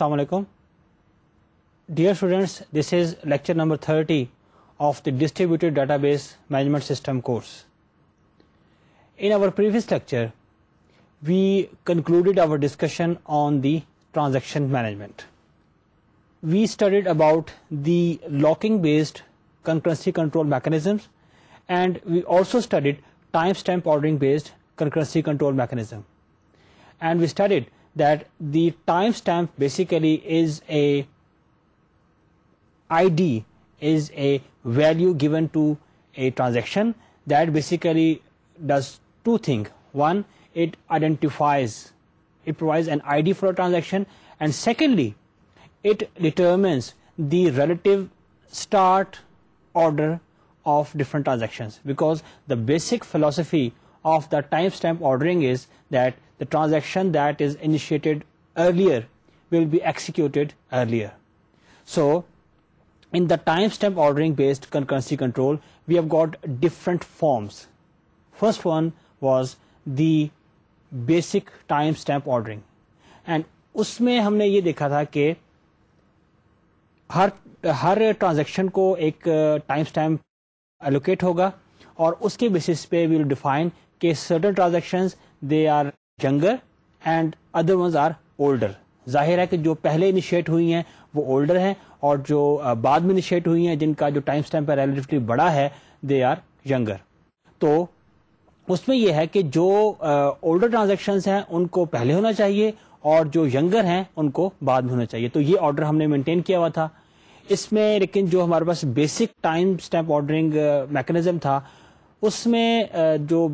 Assalamu Dear students, this is lecture number 30 of the Distributed Database Management System course. In our previous lecture, we concluded our discussion on the transaction management. We studied about the locking based concurrency control mechanisms and we also studied time timestamp ordering based concurrency control mechanism. And we studied that the timestamp basically is a ID is a value given to a transaction that basically does two things. One, it identifies, it provides an ID for a transaction and secondly, it determines the relative start order of different transactions because the basic philosophy of the timestamp ordering is that the transaction that is initiated earlier will be executed earlier. So in the timestamp ordering based concurrency control we have got different forms. First one was the basic timestamp ordering and usme hamne ये देखा था कि हर हर transaction को एक time stamp allocate होगा और उसके basis पे विल डिफाइन कि certain transactions they are younger and other ones are older जाहिर है कि जो पहले इनिशिएट हुई हैं वो ओल्डर हैं और जो बाद में इनिशिएट हुई हैं जिनका जो टाइम स्टैम्प है रिलेटिवली बड़ा है दे आर यंगर तो उसमें यह है कि जो ओल्डर ट्रांजेक्शन्स हैं उनको पहले होना चाहिए और जो यंगर हैं उनको बाद में होना चाहिए तो ये ऑर्डर हमने मेंटेन किया हुआ था इसमें लेकिन जो हमारे पास basic time stamp ordering mechanism था उसमें जो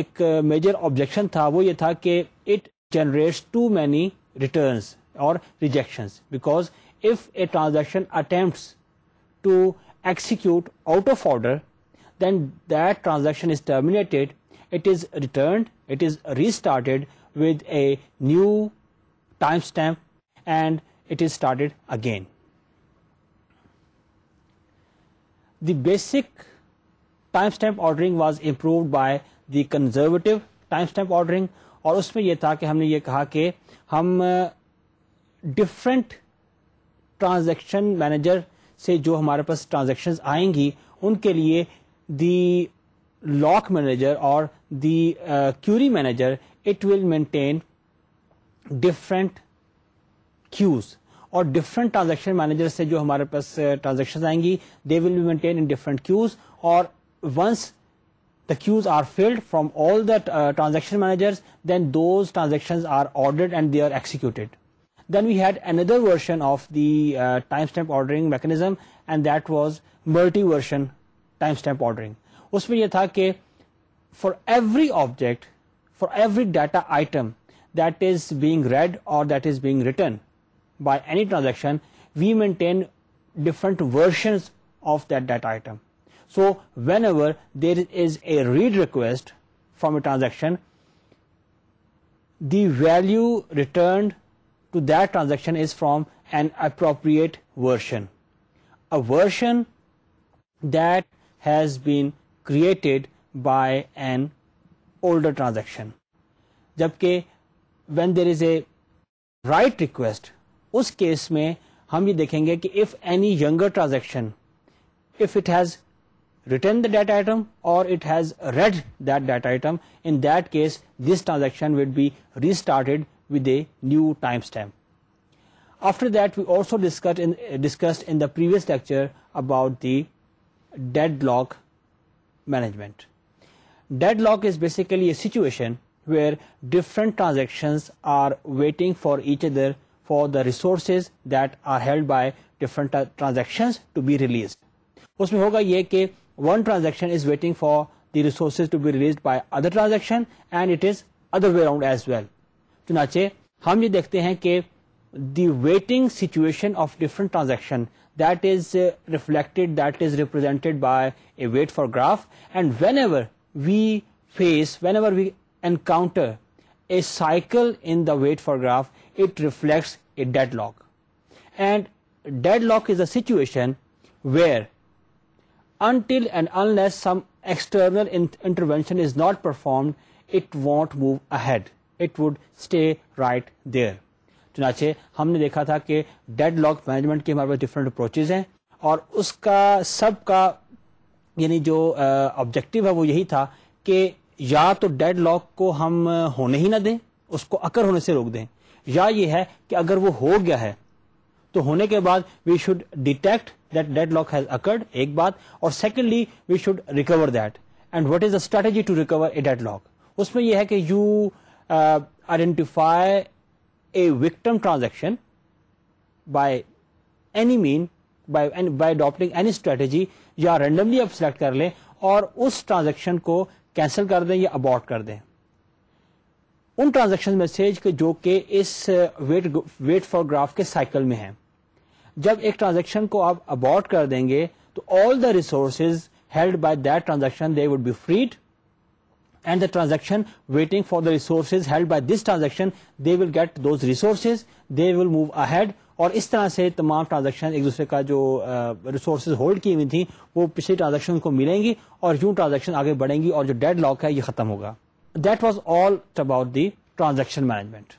एक मेजर ऑब्जेक्शन था वो ये था कि it generates too many returns और rejections because if a transaction attempts to execute out of order then that transaction is terminated it is returned it is restarted with a new timestamp and it is started again the basic timestamp ordering was improved by the conservative time stamp ordering और उसमें यह था कि हमने ये कहा कि हम डिफरेंट ट्रांजैक्शन मैनेजर से जो हमारे पास ट्रांजैक्शंस आएंगी उनके लिए दी लॉक मैनेजर और the query manager it will maintain different queues और डिफरेंट ट्रांजैक्शन मैनेजर से जो हमारे पास ट्रांजैक्शंस आएंगी they will be maintain in different queues और once the queues are filled from all the uh, transaction managers, then those transactions are ordered and they are executed. Then we had another version of the uh, timestamp ordering mechanism and that was multi-version timestamp ordering. उसमें यह था कि for every object, for every data item that is being read or that is being written by any transaction, we maintain different versions of that data item. So whenever there is a read request from a transaction, the value returned to that transaction is from an appropriate version. A version that has been created by an older transaction. जबकि when there is a write request, उस case में हम ये देखेंगे कि if any younger transaction, if it has Return the data item or it has read that data item in that case this transaction will be restarted with a new timestamp. After that we also discussed in, discussed in the previous lecture about the deadlock management. Deadlock is basically a situation where different transactions are waiting for each other for the resources that are held by different uh, transactions to be released. उसमें होगा ये कि one transaction is waiting for the resources to be released by other transaction and it is other way around as well. चुनाचे हम ये देखते हैं कि the waiting situation of different transaction that is reflected that is represented by a wait for graph and whenever we face whenever we encounter a cycle in the wait for graph it reflects a deadlock and deadlock is a situation where until and unless some external in intervention is not performed, it won't move ahead. It would stay right there. चुनाचे हमने देखा था कि dead lock management के हमारे पास different approaches हैं और उसका सब का यानी जो ऑब्जेक्टिव है वो यही था कि या तो डेड लॉक को हम होने ही ना दें उसको अकर होने से रोक दें या ये है कि अगर वो हो गया है तो होने के बाद we should detect that deadlock has occurred ek baat aur secondly we should recover that and what is the strategy to recover a deadlock usme ye hai ki you uh, identify a victim transaction by any mean by any, by adopting any strategy ya randomly aap select kar le aur us transaction ko cancel kar de ya abort kar de ان transaction میسج के जो कि इस wait for graph کے cycle میں ہیں जब एक ट्रांजेक्शन को आप अबॉर्ट कर देंगे तो all the resources held by that transaction they would be freed and the transaction waiting for the resources held by this transaction they will get those resources they will move ahead और इस तरह से तमाम transaction एक दूसरे का जो resources uh, hold की हुई थी वो पिछले ट्रांजैक्शन को मिलेंगी और यूं ट्रांजैक्शन आगे बढ़ेंगी और जो डेड लॉक है ये खत्म होगा that was all about the transaction management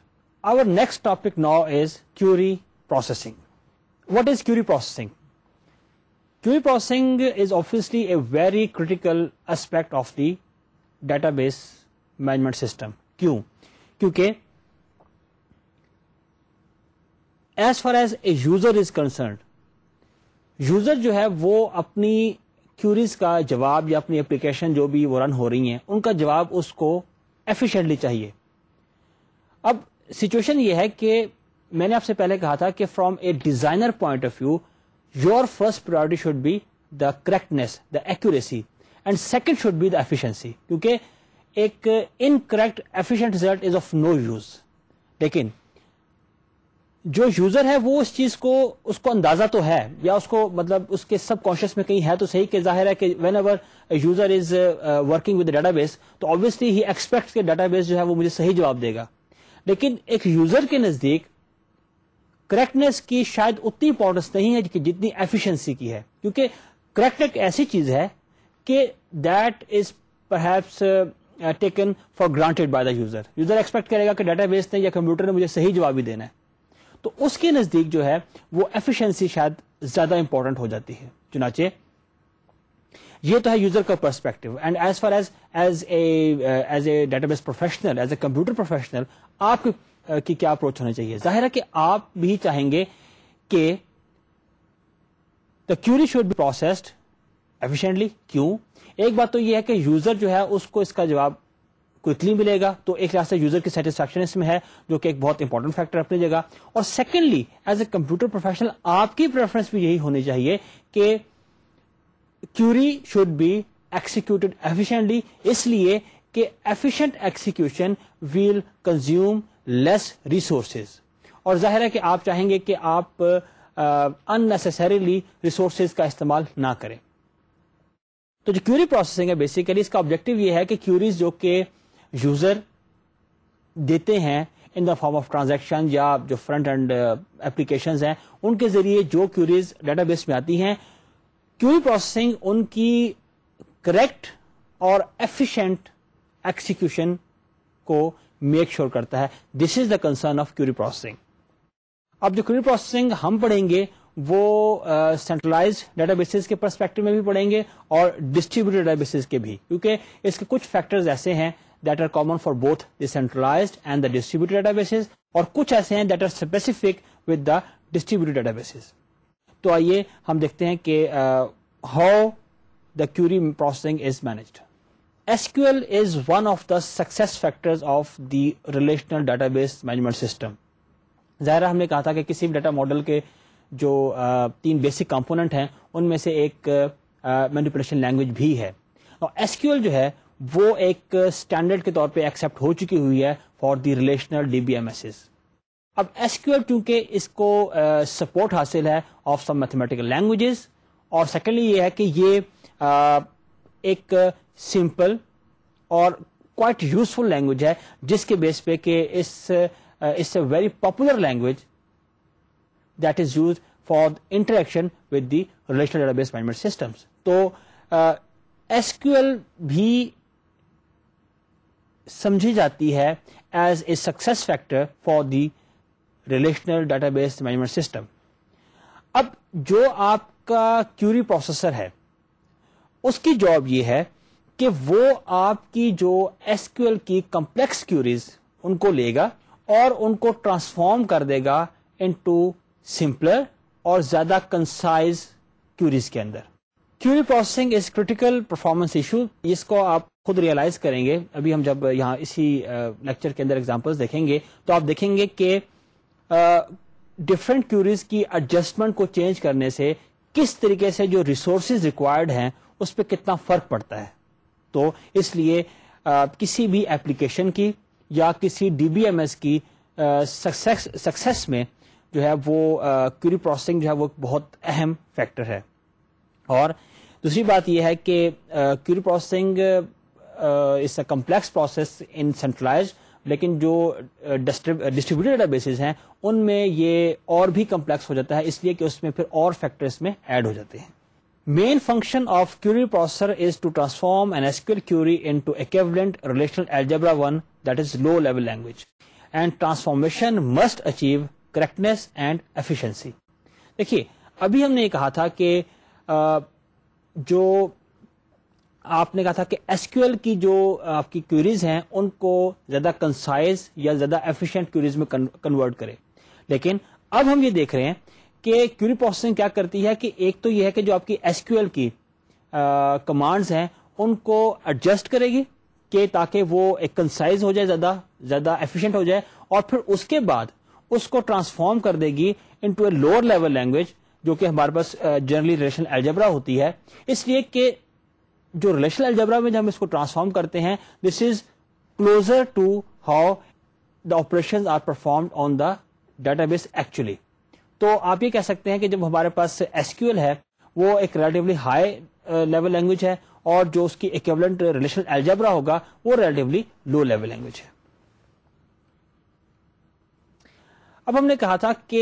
our next topic now is query processing what is query processing? Query processing is obviously a very critical aspect of the database management system. क्यों? क्योंकि as far as a user is concerned, user जो है वो अपनी curies का जवाब या अपनी एप्लीकेशन जो भी वो रन हो रही हैं उनका जवाब उसको एफिशिएंटली चाहिए अब सिचुएशन ये है कि मैंने आपसे पहले कहा था कि from a designer point of view your first priority should be the correctness the accuracy and second should be the efficiency क्योंकि एक incorrect efficient result is of no use लेकिन जो यूजर है वो उस चीज को उसको अंदाजा तो है या उसको मतलब उसके सब कॉन्शियस में कहीं है तो सही कि जाहिर है कि whenever user is working with database तो ऑब्वियसली ही एक्सपेक्ट के डेटाबेस जो है वो मुझे सही जवाब देगा लेकिन एक यूजर के नजदीक करेक्टनेस की शायद उतनी इंपॉर्टेंस नहीं है कि जितनी एफिशिएंसी की है क्योंकि करेक्ट एक ऐसी चीज है कि that is perhaps taken for granted by the user user expect करेगा कि डेटाबेस ने या कंप्यूटर ने मुझे सही जवाब ही देना है तो उसके नजदीक जो है वो एफिशिएंसी शायद ज्यादा इंपॉर्टेंट हो जाती है चुनाचे ये तो है यूजर का perspective and as far as as a as a database professional as a computer professional आप की क्या अप्रोच होना चाहिए जाहिर है कि आप भी चाहेंगे कि the query should be processed efficiently क्यों एक बात तो यह है कि यूजर जो है उसको इसका जवाब क्विकली मिलेगा तो एक रास्ते यूजर की सेटिस्फेक्शन इसमें है जो कि एक बहुत इंपॉर्टेंट फैक्टर अपनी जगह और secondly as a computer professional आपकी प्रेफरेंस भी यही होनी चाहिए कि query should be executed efficiently इसलिए कि efficient execution will consume less resource और जाहिर है कि आप चाहेंगे कि आप अननेसेसरीली रिसोर्स का इस्तेमाल ना करें तो जो क्यूरी प्रोसेसिंग है बेसिकली इसका ऑब्जेक्टिव ये है कि क्यूरीज जो कि यूजर देते हैं in the form of transaction या जो फ्रंट एंड एप्लीकेशन हैं उनके जरिए जो क्यूरीज डेटाबेस में आती हैं क्यूरी प्रोसेसिंग उनकी करेक्ट और एफिशिएंट एक्सीक्यूशन को मेक श्योर करता है this is the concern of query processing अब जो क्यूरी प्रोसेसिंग हम पढ़ेंगे वो सेंट्रलाइज डेटाबेसिस के परस्पेक्टिव में भी पढ़ेंगे और डिस्ट्रीब्यूटेड डेटाबेसिस के भी क्योंकि इसके कुछ फैक्टर्स ऐसे हैं that are common for both the centralize and the distributed databases और कुछ ऐसे हैं that are specific with the distributed databases तो आइए हम देखते हैं कि how the query processing is managed SQL is one of the success factors of the relational database management system. ज़ाहिर हमने कहा था कि किसी भी डाटा मॉडल के जो तीन बेसिक कंपोनेंट हैं उनमें से एक मैनिपुलेशन लैंग्वेज भी है और एसक्यूएल जो है वो एक स्टैंडर्ड के तौर पे एक्सेप्ट हो चुकी हुई है फॉर दी रिलेशनल डीबीएमएसएस अब एसक्यूएल चूंकि इसको सपोर्ट हासिल है ऑफ सम मैथमेटिकल लैंग्वेजेस और सेकेंडली ये है कि ये uh, एक सिंपल और क्वाइट यूजफुल लैंग्वेज है जिसके बेस पे कि इस इट्स तो, a very popular language that is use for interaction with the relational database management systems तो एसक्यूएल uh, भी समझी जाती है as a success factor for the relational database management system अब जो आपका क्यूरी प्रोसेसर है उसकी जॉब ये है कि वो आपकी जो एसक्यूएल की कम्प्लेक्स क्यूरीज उनको लेगा और उनको ट्रांसफॉर्म कर देगा इनटू सिंपलर और ज्यादा कंसाइज क्यूरीज के अंदर query processing is critical performance issue इसको आप खुद रियलाइज करेंगे अभी हम जब यहाँ इसी लेक्चर के अंदर एग्जांपल्स देखेंगे तो आप देखेंगे कि डिफरेंट क्यूरीज की एडजस्टमेंट को चेंज करने से किस तरीके से जो रिसोर्सेज रिक्वायर्ड हैं उस पर कितना फर्क पड़ता है तो इसलिए आ, किसी भी एप्लीकेशन की या किसी डीबीएमएस की सक्सेस सक्सेस में जो है वो क्यूरी प्रोसेसिंग जो है वो बहुत अहम फैक्टर है और दूसरी बात यह है कि query processing is a complex process in centralize लेकिन जो डिस्ट्रीब्यूटेड डेटाबेसेस हैं उनमें ये और भी कम्प्लेक्स हो जाता है इसलिए कि उसमें फिर और फैक्टर्स में ऐड हो जाते हैं Main function of query processor is to transform an SQL query into equivalent relational algebra 1 that is low level language and transformation must achieve correctness and efficiency. देखिए अभी हमने ये कहा था कि जो आपने कहा था कि SQL की जो आपकी क्यूरीज हैं उनको ज़्यादा कंसाइज या ज़्यादा एफिशिएंट क्यूरीज में कन्वर्ट करें लेकिन अब हम ये देख रहे हैं कि क्यूरी प्रोसेसिंग क्या करती है कि एक तो यह है कि जो आपकी एसक्यूएल की कमांड्स हैं उनको एडजस्ट करेगी कि ताकि वो एक कंसाइज हो जाए ज्यादा ज्यादा एफिशिएंट हो जाए और फिर उसके बाद उसको ट्रांसफॉर्म कर देगी into a lower level language जो कि हमारे पास जनरली रिलेशन एल्जबरा होती है इसलिए कि जो रिलेशनल एल्जबरा में जब हम इसको ट्रांसफॉर्म करते हैं this is closer to how the operation are perform on the database actually तो आप ये कह सकते हैं कि जब हमारे पास एसक्यूएल है वो एक रेलिटिवली हाई लेवल लैंग्वेज है और जो उसकी इक्वलेंट रिलेशन एल्जेब्रा होगा वो रिलेटिवली लो लेवल लैंग्वेज है अब हमने कहा था कि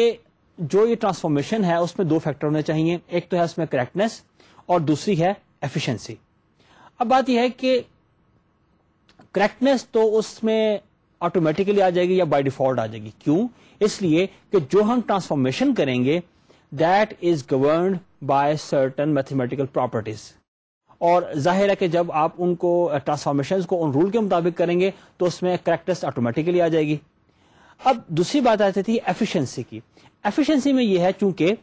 जो ये ट्रांसफॉर्मेशन है उसमें दो फैक्टर होने चाहिए एक तो है उसमें करेक्टनेस और दूसरी है एफिशिएंसी अब बात यह है कि करेक्टनेस तो उसमें ऑटोमेटिकली आ जाएगी या बाय डिफॉल्ट आ जाएगी क्यों इसलिए कि जो हम ट्रांसफॉर्मेशन करेंगे that is govern by certain mathematical properties और जाहिर है कि जब आप उनको ट्रांसफॉर्मेशन uh, को उन रूल के मुताबिक करेंगे तो उसमें करेक्टनेस ऑटोमेटिकली आ जाएगी अब दूसरी बात आती थी एफिशिएंसी की एफिशिएंसी में यह है चूंकि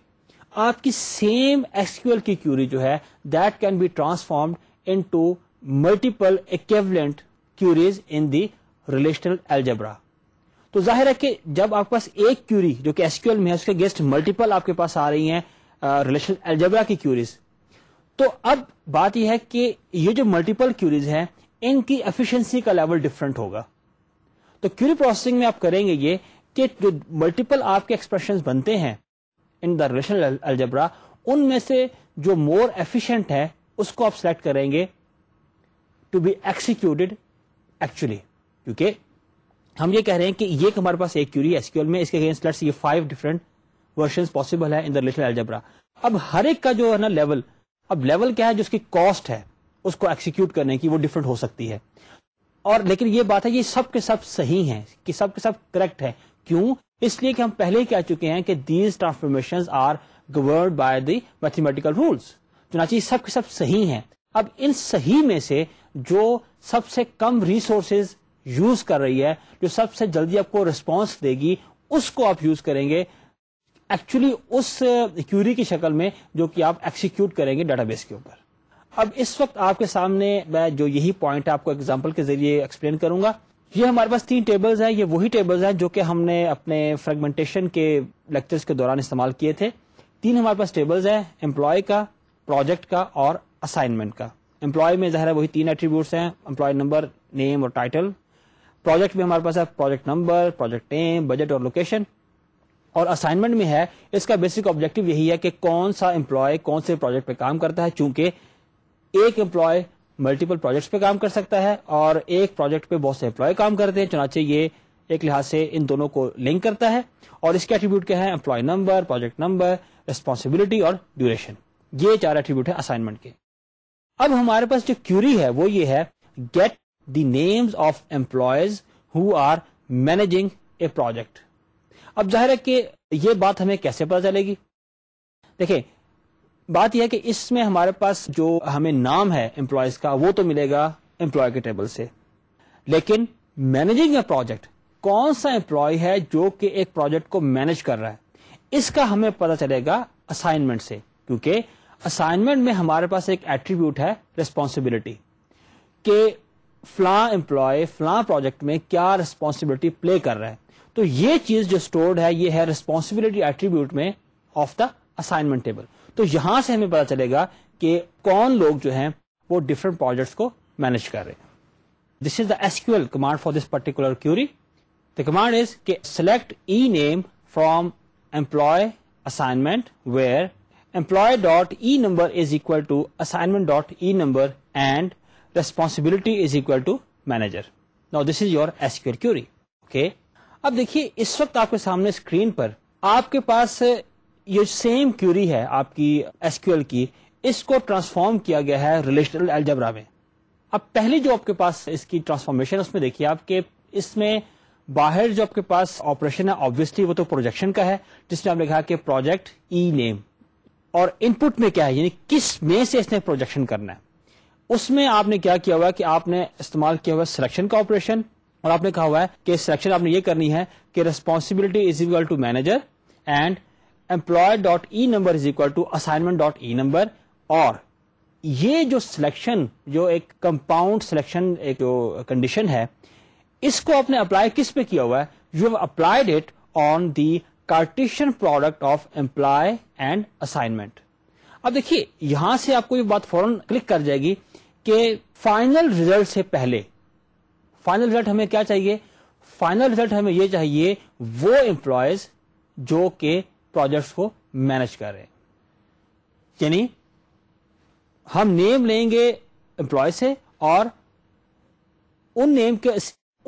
आपकी सेम एसक्यूएल की क्यूरी जो है that can be transformed into multiple equivalent queries in the relational algebra तो जाहिर है कि जब आपके पास एक क्यूरी जो कि एसक्यूएल में है उसके गेस्ट मल्टीपल आपके पास आ रही हैं रिलेशनल एल्जेब्रा की क्यूरीज तो अब बात यह है कि ये जो मल्टीपल क्यूरीज हैं इनकी एफिशिएंसी का लेवल डिफरेंट होगा तो क्यूरी प्रोसेसिंग में आप करेंगे ये कि जो मल्टीपल आपके एक्सप्रेशन बनते हैं इन द रिलेशनल अलजबरा उनमें से जो मोर एफिशिएंट है उसको आप सेलेक्ट करेंगे टू बी एक्सिक्यूटेड एक्चुअली क्योंकि हम ये कह रहे हैं कि ये हमारे पास एक क्यूरी एसक्यूएल में इसके अगेंस्ट लेट्स ये फाइव डिफरेंट वर्शन पॉसिबल है इन द रिलेशनल एल्जेब्रा अब हर एक का जो है ना लेवल अब लेवल क्या है जो उसकी कॉस्ट है उसको एक्सिक्यूट करने की वो डिफरेंट हो सकती है और लेकिन ये बात है ये सब के सब सही है कि सब के सब करेक्ट है क्यों इसलिए कि हम पहले ही कह चुके हैं कि these transformation are govern by the mathematical rules चुनाची सब के सब सही है अब इन सही में से जो सबसे कम रिसोर्सेज यूज कर रही है जो सबसे जल्दी आपको रिस्पॉन्स देगी उसको आप यूज करेंगे एक्चुअली उस क्यूरी की शक्ल में जो कि आप एक्सिक्यूट करेंगे डाटाबेस के ऊपर अब इस वक्त आपके सामने मैं जो यही पॉइंट आपको एग्जाम्पल के जरिए एक्सप्लेन करूंगा ये हमारे पास तीन टेबल्स हैं ये वही टेबल्स हैं जो कि हमने अपने फ्रेगमेंटेशन के लेक्चर्स के दौरान इस्तेमाल किए थे तीन हमारे पास टेबल्स हैं एम्प्लॉय का प्रोजेक्ट का और असाइनमेंट का एम्प्लॉय में जहर है वही तीन एट्रीब्यूट्स हैं एम्प्लॉय नंबर नेम और टाइटल प्रोजेक्ट में हमारे पास है project number project name budget और लोकेशन और असाइनमेंट में है इसका बेसिक ऑब्जेक्टिव यही है कि कौन सा एम्प्लॉय कौन से प्रोजेक्ट पे काम करता है चूंकि एक एम्प्लॉय मल्टीपल प्रोजेक्ट्स पे काम कर सकता है और एक प्रोजेक्ट पे बहुत से एम्प्लॉय काम करते हैं चुनाचे ये एक लिहाज से इन दोनों को लिंक करता है और इसके एट्रीब्यूट क्या है employee number project number responsibility और ड्यूरेशन ये चार एट्रीब्यूट है असाइनमेंट के अब हमारे पास जो क्यूरी है वो ये है get the names of employees who are managing a project. अब जाहिर है कि ये बात हमें कैसे पता चलेगी देखें बात यह है कि इसमें हमारे पास जो हमें नाम है एम्प्लॉयज का वो तो मिलेगा एम्प्लॉय के टेबल से लेकिन मैनेजिंग ए प्रोजेक्ट कौन सा एम्प्लॉय है जो कि एक प्रोजेक्ट को मैनेज कर रहा है इसका हमें पता चलेगा असाइनमेंट से क्योंकि असाइनमेंट में हमारे पास एक एट्रीब्यूट है रिस्पॉन्सिबिलिटी कि फला एम्प्लॉय फला प्रोजेक्ट में क्या रिस्पॉन्सिबिलिटी प्ले कर रहा है तो ये चीज जो स्टोर्ड है ये है रिस्पॉन्सिबिलिटी एट्रीब्यूट में ऑफ द असाइनमेंट टेबल तो यहां से हमें पता चलेगा कि कौन लोग जो हैं वो डिफरेंट प्रोजेक्ट्स को मैनेज कर रहे हैं this is the SQL command for this particular query the command is के select E name from employee assignment where employee dot E number is equal to assignment dot E number and responsibility is equal to manager now this is your SQL query okay अब देखिए इस वक्त आपके सामने screen पर आपके पास ये same Curie है आपकी एसक्यूएल की इसको ट्रांसफॉर्म किया गया है रिलेशनल एल्जबरा में अब पहले जो आपके पास इसकी ट्रांसफॉर्मेशन उसमें देखिए आपके इसमें बाहर जो आपके पास ऑपरेशन है ऑब्वियसली वो तो प्रोजेक्शन का है जिसमें आपने कहा कि प्रोजेक्ट ई नेम और इनपुट में क्या है यानी किस में से इसने प्रोजेक्शन करना है उसमें आपने क्या किया हुआ है कि आपने इस्तेमाल किया हुआ है सिलेक्शन का ऑपरेशन और आपने कहा हुआ है कि सिलेक्शन आपने ये करनी है कि responsibility is equal to manager and employee dot E number is equal to assignment dot E number और ये जो सिलेक्शन जो एक कंपाउंड सिलेक्शन एक जो कंडीशन है इसको आपने अप्लाई किस पे किया हुआ है you have applied it on the Cartesian product of employee and assignment अब देखिए यहां से आपको ये बात फौरन क्लिक कर जाएगी कि फाइनल रिजल्ट से पहले फाइनल रिजल्ट हमें क्या चाहिए फाइनल रिजल्ट हमें ये चाहिए वो एम्प्लॉयज जो के प्रोजेक्ट्स को मैनेज कर रहे हैं यानी हम नेम लेंगे एम्प्लॉय से और उन नेम के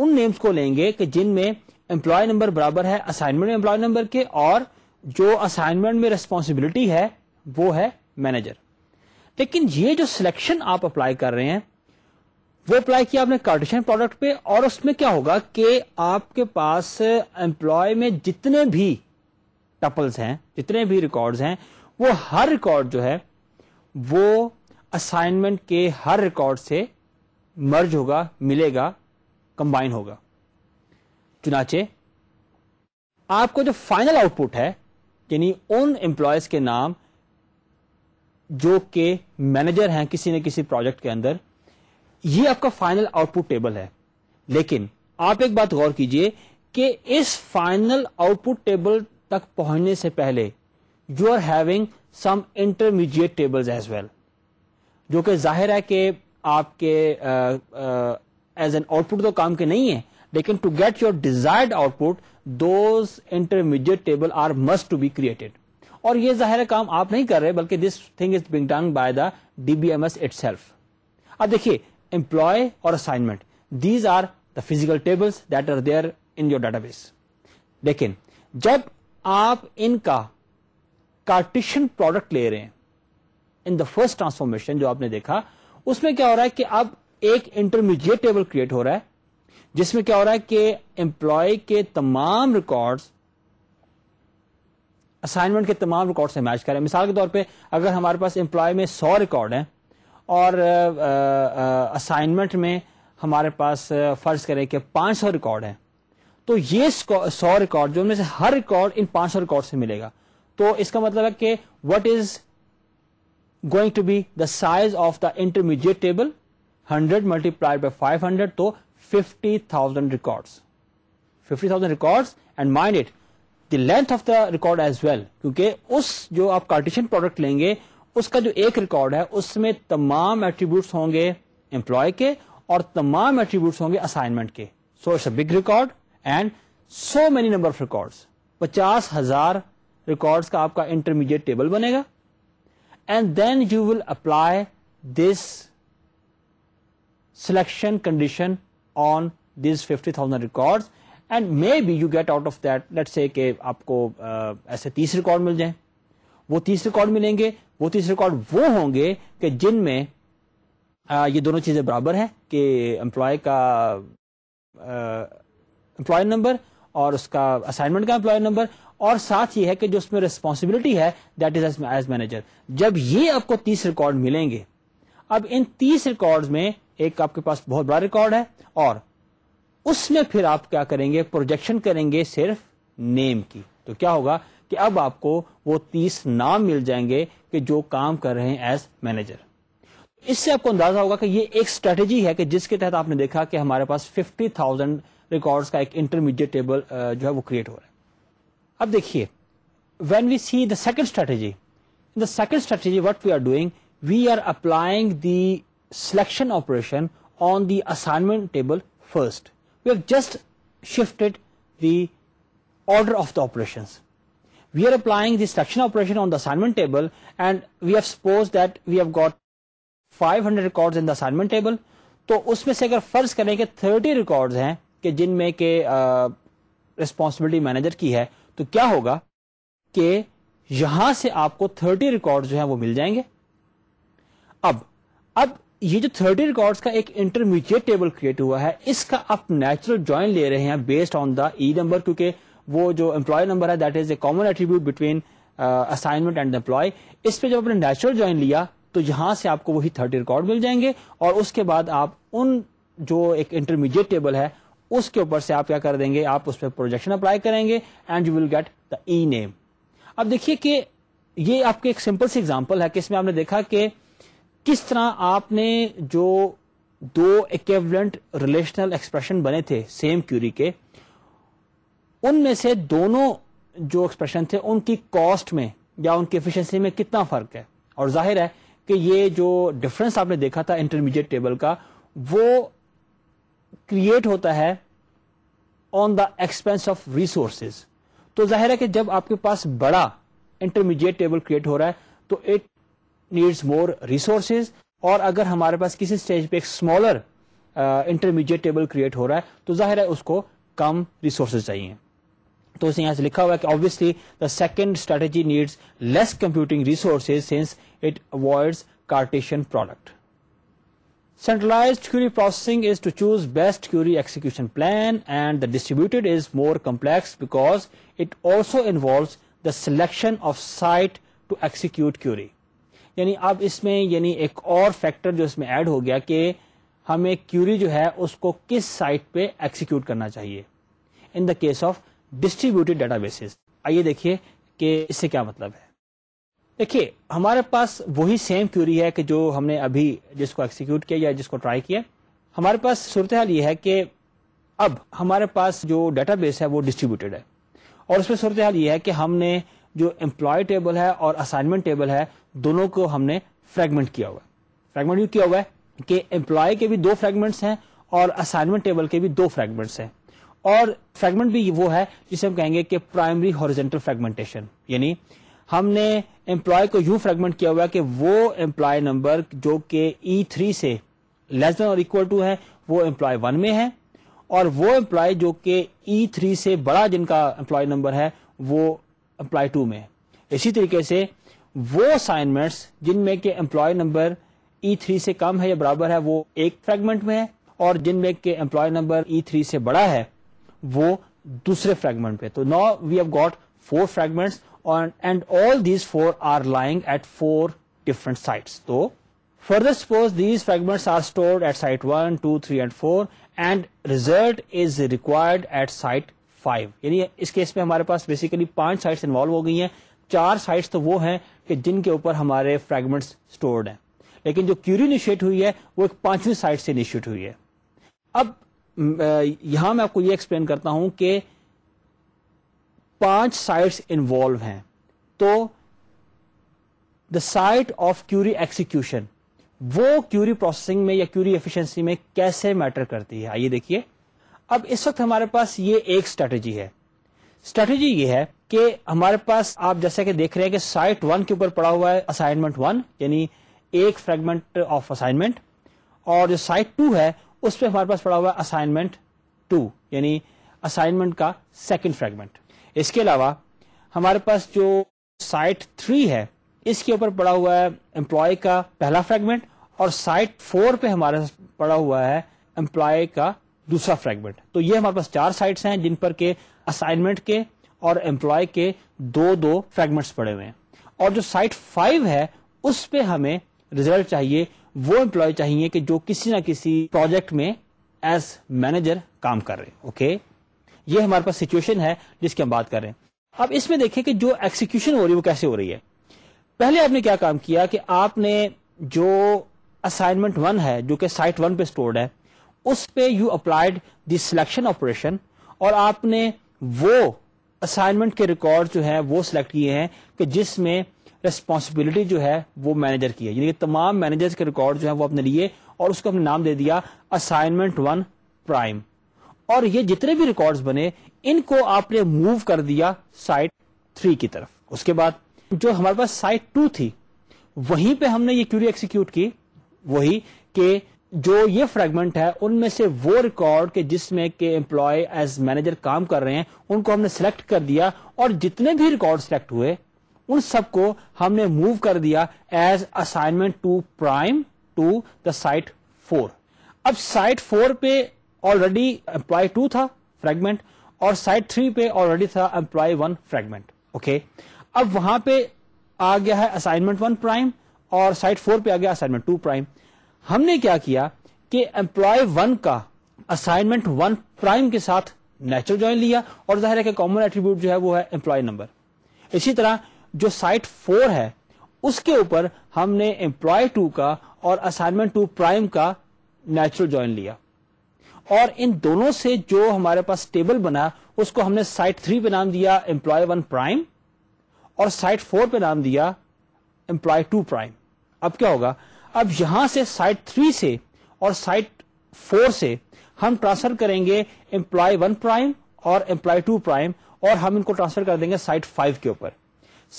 उन नेम्स को लेंगे कि जिनमें एम्प्लॉय नंबर बराबर है असाइनमेंट एम्प्लॉय नंबर के और जो असाइनमेंट में रिस्पॉन्सिबिलिटी है वो है मैनेजर लेकिन ये जो सिलेक्शन आप अप्लाई कर रहे हैं वो अप्लाई किया आपने कार्टेशियन प्रोडक्ट पे और उसमें क्या होगा कि आपके पास एम्प्लॉय में जितने भी टपल्स हैं जितने भी रिकॉर्ड्स हैं वो हर रिकॉर्ड जो है वो असाइनमेंट के हर रिकॉर्ड से मर्ज होगा मिलेगा कंबाइन होगा चुनाचे आपको जो फाइनल आउटपुट है यानी उन एम्प्लॉयज के नाम जो के मैनेजर हैं किसी न किसी प्रोजेक्ट के अंदर ये आपका फाइनल आउटपुट टेबल है लेकिन आप एक बात गौर कीजिए कि इस फाइनल आउटपुट टेबल तक पहुंचने से पहले you are having some intermediate tables as well जो कि जाहिर है कि आपके एज एन आउटपुट तो काम के नहीं है लेकिन to get your desired output those intermediate table are must to be created और ये जाहिर काम आप नहीं कर रहे बल्कि this thing is being done by the DBMS self अब देखिए एम्प्लॉय और assignment these are the physical tables that are there in your database लेकिन जब आप इनका कार्टिशन प्रोडक्ट ले रहे हैं इन द फर्स्ट ट्रांसफॉर्मेशन जो आपने देखा उसमें क्या हो रहा है कि अब एक इंटरमीडिएट टेबल क्रिएट हो रहा है जिसमें क्या हो रहा है कि एम्प्लॉय के तमाम रिकॉर्ड्स असाइनमेंट के तमाम रिकॉर्ड से मैच करें मिसाल के तौर पर अगर हमारे पास एम्प्लॉय में सौ रिकॉर्ड है और असाइनमेंट में हमारे पास फर्ज करें कि पांच सौ रिकॉर्ड है तो ये सौ रिकॉर्ड जो उनमें से हर रिकॉर्ड इन पांच सौ रिकॉर्ड से मिलेगा तो इसका मतलब है कि what is going to be the size of the intermediate table hundred multiplied by five hundred तो fifty thousand records fifty thousand records and mind it the length of the record as well क्योंकि उस जो आप Cartesian product लेंगे उसका जो एक record है उसमें तमाम एट्रीब्यूट्स होंगे एम्प्लॉय के और तमाम एट्रीब्यूट्स होंगे असाइनमेंट के so it's a big record and so many number of records पचास हजार रिकॉर्ड्स का आपका इंटरमीडिएट टेबल बनेगा and then you will apply this selection condition on this fifty thousand records and maybe you get out of that let's say कि आपको uh, ऐसे तीस record मिल जाए वो तीस रिकॉर्ड मिलेंगे वो तीस रिकॉर्ड वो होंगे कि जिनमें uh, ये दोनों चीज़ें बराबर हैं कि एम्प्लॉय का एम्प्लॉय uh, नंबर और उसका असाइनमेंट का एम्प्लॉय नंबर और साथ ये है कि जो उसमें रिस्पॉन्सिबिलिटी है दैट इज एज मैनेजर जब ये आपको तीस रिकॉर्ड मिलेंगे अब इन तीस रिकॉर्ड में एक आपके पास बहुत बड़ा रिकॉर्ड है और उसमें फिर आप क्या करेंगे प्रोजेक्शन करेंगे सिर्फ नेम की तो क्या होगा कि अब आपको वो तीस नाम मिल जाएंगे कि जो काम कर रहे हैं एज मैनेजर इससे आपको अंदाजा होगा कि ये एक स्ट्रेटेजी है कि जिसके तहत आपने देखा कि हमारे पास फिफ्टी थाउजेंड रिकॉर्ड्स का एक इंटरमीडिएट टेबल जो है वो क्रिएट हो रहा है अब देखिए when we see the second strategy the second strategy what we are doing we are applying the selection operation on the assignment table first we have just shifted the order of the operations. We are applying the subtraction operation on the assignment table and we have supposed that we have got 500 records in the assignment table. So, if we अगर फर्ज करें कि 30 records हैं which जिनमें के responsibility manager की है तो क्या होगा कि यहां से आपको 30 records from here. Now, मिल ये जो थर्टी रिकॉर्ड्स का एक इंटरमीडिएट टेबल क्रिएट हुआ है इसका आप नेचुरल ज्वाइन ले रहे हैं based on the E number क्योंकि वो जो एम्प्लॉय नंबर है that is a common attribute between assignment and employee इस पर जब आपने नेचुरल ज्वाइन लिया तो यहां से आपको वही थर्टी रिकॉर्ड मिल जाएंगे और उसके बाद आप उन जो एक इंटरमीडिएट टेबल है उसके ऊपर से आप क्या कर देंगे आप उस पर प्रोजेक्शन अप्लाई करेंगे and you will get the E name अब देखिए कि ये आपके एक सिंपल सी एग्जाम्पल है कि इसमें आपने देखा कि किस तरह आपने जो दो इक्वलेंट रिलेशनल एक्सप्रेशन बने थे सेम क्यूरी के उनमें से दोनों जो एक्सप्रेशन थे उनकी कॉस्ट में या उनकी एफिशिएंसी में कितना फर्क है और जाहिर है कि ये जो डिफरेंस आपने देखा था इंटरमीडिएट टेबल का वो क्रिएट होता है on the expense of resources तो जाहिर है कि जब आपके पास बड़ा इंटरमीडिएट टेबल क्रिएट हो रहा है तो इट नीड्स मोर रिसोर्सेज और अगर हमारे पास किसी स्टेज पे एक स्मॉलर इंटरमीडिएट टेबल क्रिएट हो रहा है तो जाहिर है उसको कम रिसोर्सेज चाहिए तो इसने यहां से लिखा हुआ है कि obviously the second strategy needs less computing resources since it avoids Cartesian product Centralized query processing is to choose best query execution plan and the distributed is more complex because it also involves the selection of site to execute query. यानी अब इसमें यानी एक और factor जो इसमें add हो गया कि हमें क्यूरी जो है उसको किस साइट पे एक्सिक्यूट करना चाहिए in the case of distributed databases आइए देखिए कि इससे क्या मतलब है देखिए हमारे पास वही सेम क्यूरी है कि जो हमने अभी जिसको एक्सिक्यूट किया या जिसको ट्राई किया हमारे पास सूरत हाल ये है कि अब हमारे पास जो डेटाबेस है वो डिस्ट्रीब्यूटेड है और उसमें सूरत हाल ये है कि हमने जो एम्प्लॉय टेबल है और असाइनमेंट टेबल है दोनों को हमने फ्रेगमेंट किया हुआ है फ्रेगमेंट किया हुआ है कि एम्प्लॉय के भी दो फ्रेगमेंट्स हैं और असाइनमेंट टेबल के भी दो फ्रेगमेंट्स हैं और फ्रेगमेंट भी वो है जिसे हम कहेंगे कि प्राइमरी हॉरिजेंटल फ्रेगमेंटेशन यानी हमने एम्प्लॉय को यू फ्रेगमेंट किया हुआ कि वो एम्प्लॉय नंबर जो कि ई e थ्री से लेस देन और इक्वल टू है वो एम्प्लॉय वन में है और वो एम्प्लॉय जो कि ई e थ्री से बड़ा जिनका एम्प्लॉय नंबर है वो अप्लाई टू में इसी तरीके से वो असाइनमेंट्स जिनमें के एम्प्लॉय नंबर ई थ्री से कम है या बराबर है वो एक फ्रेगमेंट में है और जिनमें के एम्प्लॉय नंबर ई थ्री से बड़ा है वो दूसरे फ्रेगमेंट पे तो now we have got four fragments and all these four are lying at four different sites. So, further suppose these fragments are stored at site 1, 2, 3 and 4 and result is required at site five यानी इस case में हमारे पास basically पांच sites involve हो गई हैं चार साइट्स तो वो हैं कि जिनके ऊपर हमारे फ्रेगमेंट्स स्टोर्ड हैं लेकिन जो क्यूरी इनिशिएट हुई है वो एक पांचवी साइट से इनिशिएट हुई है अब यहां मैं आपको ये एक्सप्लेन करता हूं कि पांच साइट्स इन्वॉल्व हैं तो the site of query execution वो क्यूरी प्रोसेसिंग में या क्यूरी एफिशिएंसी में कैसे मैटर करती है आइए देखिए अब इस वक्त हमारे पास ये एक स्ट्रेटेजी है स्ट्रेटेजी ये है कि हमारे पास आप जैसे कि देख रहे हैं कि साइट वन के ऊपर पड़ा हुआ है असाइनमेंट वन यानी एक फ्रेगमेंट ऑफ असाइनमेंट और जो साइट टू है उस पर हमारे पास पड़ा हुआ है असाइनमेंट टू यानी असाइनमेंट का सेकंड फ्रेगमेंट इसके अलावा हमारे पास जो साइट थ्री है इसके ऊपर पड़ा हुआ है एम्प्लॉय का पहला फ्रेगमेंट और साइट फोर पे हमारे पड़ा हुआ है एम्प्लॉय का दूसरा फ्रेगमेंट तो ये हमारे पास चार साइट्स हैं जिन पर के असाइनमेंट के और एम्प्लॉय के दो दो फ्रेगमेंट्स पड़े हुए हैं और जो साइट फाइव है उस पर हमें रिजल्ट चाहिए वो एम्प्लॉय चाहिए कि जो किसी ना किसी प्रोजेक्ट में एज मैनेजर काम कर रहे हैं ओके ये हमारे पास सिचुएशन है जिसकी हम बात कर रहे हैं अब इसमें देखें कि जो एक्सिक्यूशन हो रही है वो कैसे हो रही है पहले आपने क्या काम किया कि आपने जो असाइनमेंट वन है जो कि साइट वन पे स्टोर्ड है उस पे you applied the selection operation और आपने वो असाइनमेंट के रिकॉर्ड जो है वो सिलेक्ट किए हैं कि जिसमें रिस्पॉन्सिबिलिटी जो है वो मैनेजर की है यानी कि तमाम मैनेजर्स के रिकॉर्ड जो है वो अपने लिए और उसको अपने नाम दे दिया असाइनमेंट वन प्राइम और ये जितने भी रिकॉर्ड्स बने इनको आपने मूव कर दिया साइट थ्री की तरफ उसके बाद जो हमारे पास साइट टू थी वहीं पे हमने ये क्यूरी एक्सिक्यूट की वही कि जो ये फ्रेगमेंट है उनमें से वो रिकॉर्ड के जिसमें के एम्प्लॉय एज मैनेजर काम कर रहे हैं उनको हमने सिलेक्ट कर दिया और जितने भी रिकॉर्ड सिलेक्ट हुए उन सबको हमने मूव कर दिया as assignment two prime to the site four अब साइट फोर पे ऑलरेडी एम्प्लॉय टू था फ्रेगमेंट और साइट थ्री पे ऑलरेडी था एम्प्लॉय वन फ्रेगमेंट ओके अब वहां पे आ गया है असाइनमेंट वन प्राइम और साइट फोर पे आ गया असाइनमेंट टू प्राइम हमने क्या किया कि एम्प्लॉय वन का असाइनमेंट वन प्राइम के साथ नेचुरल ज्वाइन लिया और जाहिर है कि कॉमन एट्रीब्यूट जो है वो है एम्प्लॉय नंबर इसी तरह जो साइट फोर है उसके ऊपर हमने एम्प्लॉय टू का और असाइनमेंट टू प्राइम का नेचुरल ज्वाइन लिया और इन दोनों से जो हमारे पास टेबल बना उसको हमने साइट थ्री पे नाम दिया एम्प्लॉय वन प्राइम और साइट फोर पे नाम दिया एम्प्लॉय टू प्राइम अब क्या होगा अब यहां से साइट थ्री से और साइट फोर से हम ट्रांसफर करेंगे एम्प्लॉय वन प्राइम और एम्प्लॉय टू प्राइम और हम इनको ट्रांसफर कर देंगे साइट फाइव के ऊपर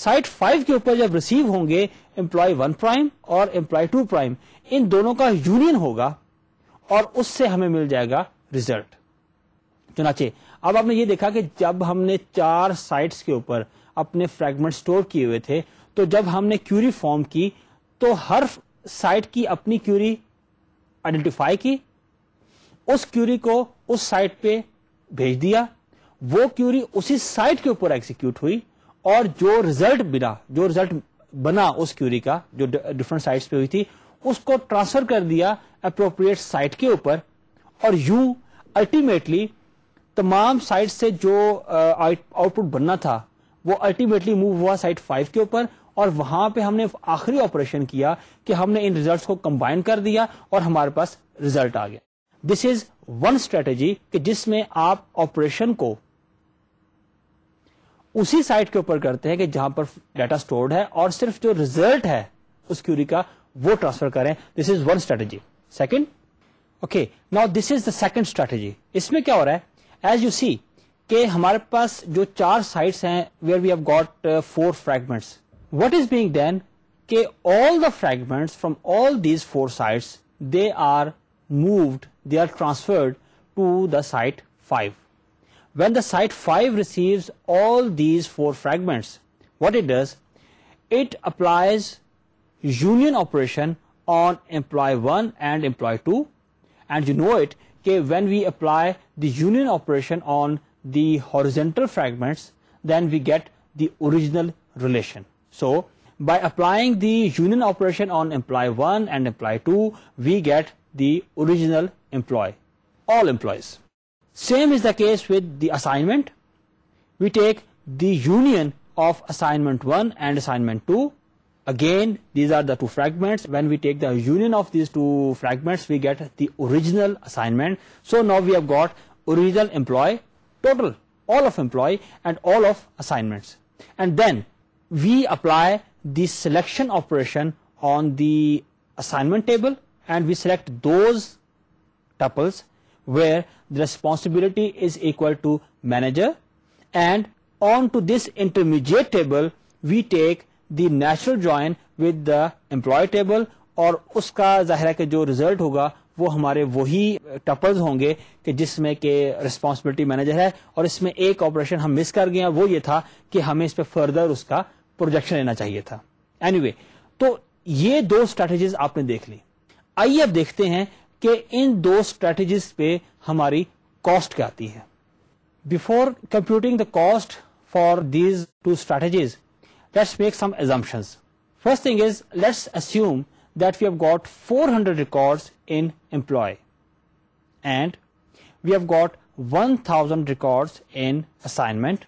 साइट फाइव के ऊपर जब रिसीव होंगे एम्प्लॉय वन प्राइम और एम्प्लॉय टू प्राइम इन दोनों का यूनियन होगा और उससे हमें मिल जाएगा रिजल्ट चुनाचे अब आपने ये देखा कि जब हमने चार साइट्स के ऊपर अपने फ्रेगमेंट स्टोर किए हुए थे तो जब हमने क्यूरी फॉर्म की तो हर साइट की अपनी क्यूरी आइडेंटिफाई की उस क्यूरी को उस साइट पे भेज दिया वो क्यूरी उसी साइट के ऊपर एग्जीक्यूट हुई और जो रिजल्ट बिना जो रिजल्ट बना उस क्यूरी का जो डिफरेंट साइट पे हुई थी उसको ट्रांसफर कर दिया अप्रोप्रिएट साइट के ऊपर और यू अल्टीमेटली तमाम साइट से जो आउटपुट uh, बनना था वो अल्टीमेटली मूव हुआ साइट फाइव के ऊपर और वहां पे हमने आखिरी ऑपरेशन किया कि हमने इन रिजल्ट्स को कंबाइन कर दिया और हमारे पास रिजल्ट आ गया दिस इज वन स्ट्रेटेजी कि जिसमें आप ऑपरेशन को उसी साइट के ऊपर करते हैं कि जहां पर डाटा स्टोर्ड है और सिर्फ जो रिजल्ट है उस क्यूरी का वो ट्रांसफर करें this is one strategy second okay now this is the second strategy इसमें क्या हो रहा है एज यू सी के हमारे पास जो चार साइट्स हैं where we have got four fragments what is being done okay all the fragments from all these four sites they are moved they are transferred to the site 5 when the site 5 receives all these four fragments what it does it applies union operation on employee 1 and employee 2 and you know it okay, when we apply the union operation on the horizontal fragments then we get the original relation so, by applying the union operation on employee 1 and employee 2, we get the original employee, all employees. Same is the case with the assignment. We take the union of assignment 1 and assignment 2. Again, these are the two fragments. When we take the union of these two fragments, we get the original assignment. So now we have got original employee total, all of employee and all of assignments. And then we apply the selection operation on the assignment table and we select those tuples where the responsibility is equal to manager and on to this intermediate table we take the natural join with the employee table اور اس کا جو result ہوگا وہ ہمارے وہی tuples ہوں گے کہ جس میں کہ कि مینیجر ہے اور اس میں ایک آپریشن ہم مس کر گئے ہیں وہ یہ تھا کہ ہمیں اس پہ فردر اس کا प्रोजेक्शन लेना चाहिए था एनीवे anyway, तो ये दो स्ट्रैटेजीज आपने देख ली आइए अब देखते हैं कि इन दो स्ट्रैटेजीज पे हमारी कॉस्ट क्या आती है before computing the cost for these two strategies let's make some assumptions first thing is let's assume that we have got 400 records in employ and we have got 1000 records in assignment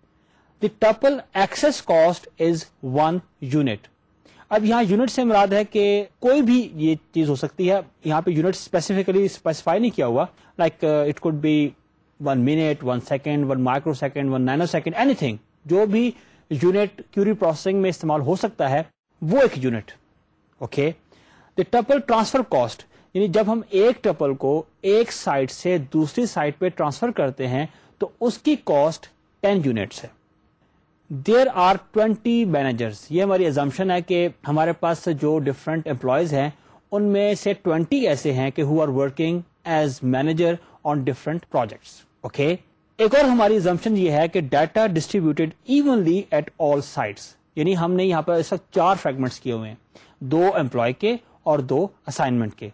the tuple access cost is one unit अब यहाँ unit से मुराद है कि कोई भी ये चीज हो सकती है यहाँ पे यूनिट स्पेसिफिकली स्पेसिफाई नहीं किया हुआ like it could be one minute one second one microsecond one nanosecond anything जो भी यूनिट क्यूरी प्रोसेसिंग में इस्तेमाल हो सकता है वो एक unit okay the tuple transfer cost यानी जब हम एक टपल को एक साइड से दूसरी साइड पे ट्रांसफर करते हैं तो उसकी कॉस्ट टेन यूनिट्स है देयर आर ट्वेंटी मैनेजर्स ये हमारी एजम्पन है कि हमारे पास जो डिफरेंट एम्प्लॉयज हैं उनमें से ट्वेंटी ऐसे हैं कि who are working as manager on different projects okay एक और हमारी एजम्पन ये है कि data distributed evenly at all sites यानी हमने यहाँ पर इस वक्त चार फ्रेगमेंट्स किए हुए हैं दो एम्प्लॉय के और दो असाइनमेंट के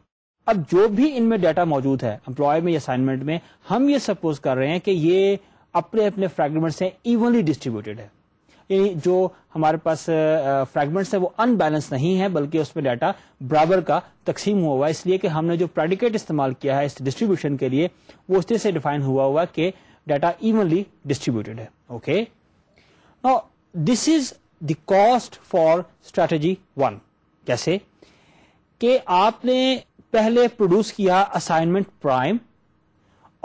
अब जो भी इनमें डाटा मौजूद है एम्प्लॉय में या असाइनमेंट में हम ये सपोज कर रहे हैं कि ये अपने अपने फ्रेगमेंट से इवनली डिस्ट्रीब्यूटेड है कि जो हमारे पास फ्रैगमेंट्स है वो अनबैलेंस नहीं है बल्कि उसमें डाटा बराबर का तकसीम हुआ हुआ है इसलिए कि हमने जो प्रेडिकेट इस्तेमाल किया है इस डिस्ट्रीब्यूशन के लिए वो उसी से डिफाइन हुआ हुआ कि डाटा इवनली डिस्ट्रीब्यूटेड है okay now this is the cost for strategy one जैसे कि आपने पहले प्रोड्यूस किया असाइनमेंट प्राइम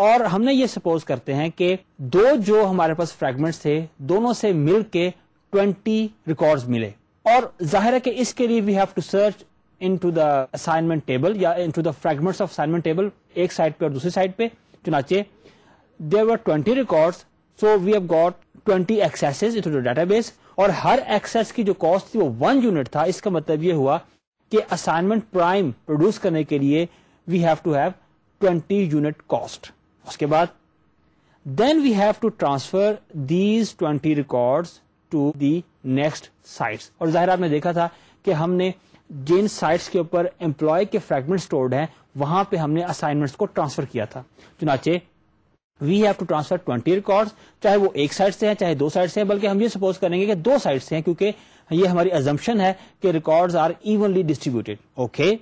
और हमने ये सपोज करते हैं कि दो जो हमारे पास फ्रेगमेंट्स थे दोनों से मिल के ट्वेंटी रिकॉर्ड्स मिले और जाहिर है कि इसके लिए we have to search into the assignment table या into the fragments of assignment table एक साइड पे और दूसरी साइड पे चुनाचे there were twenty records so we have got twenty accesses into the database और हर access की जो कॉस्ट थी वो वन यूनिट था इसका मतलब ये हुआ कि असाइनमेंट प्राइम प्रोड्यूस करने के लिए we have to have twenty unit cost उसके बाद then we have to transfer these twenty records to the next sites और जाहिर आपने देखा था कि हमने जिन साइट्स के ऊपर एम्प्लॉय के फ्रेगमेंट स्टोर्ड हैं वहां पे हमने असाइनमेंट्स को ट्रांसफर किया था चुनाचे we have to transfer twenty records चाहे वो एक साइड से है चाहे दो साइड से है बल्कि हम ये सपोज करेंगे कि दो साइड से हैं क्योंकि ये हमारी एजम्पन है कि records are evenly distributed okay okay?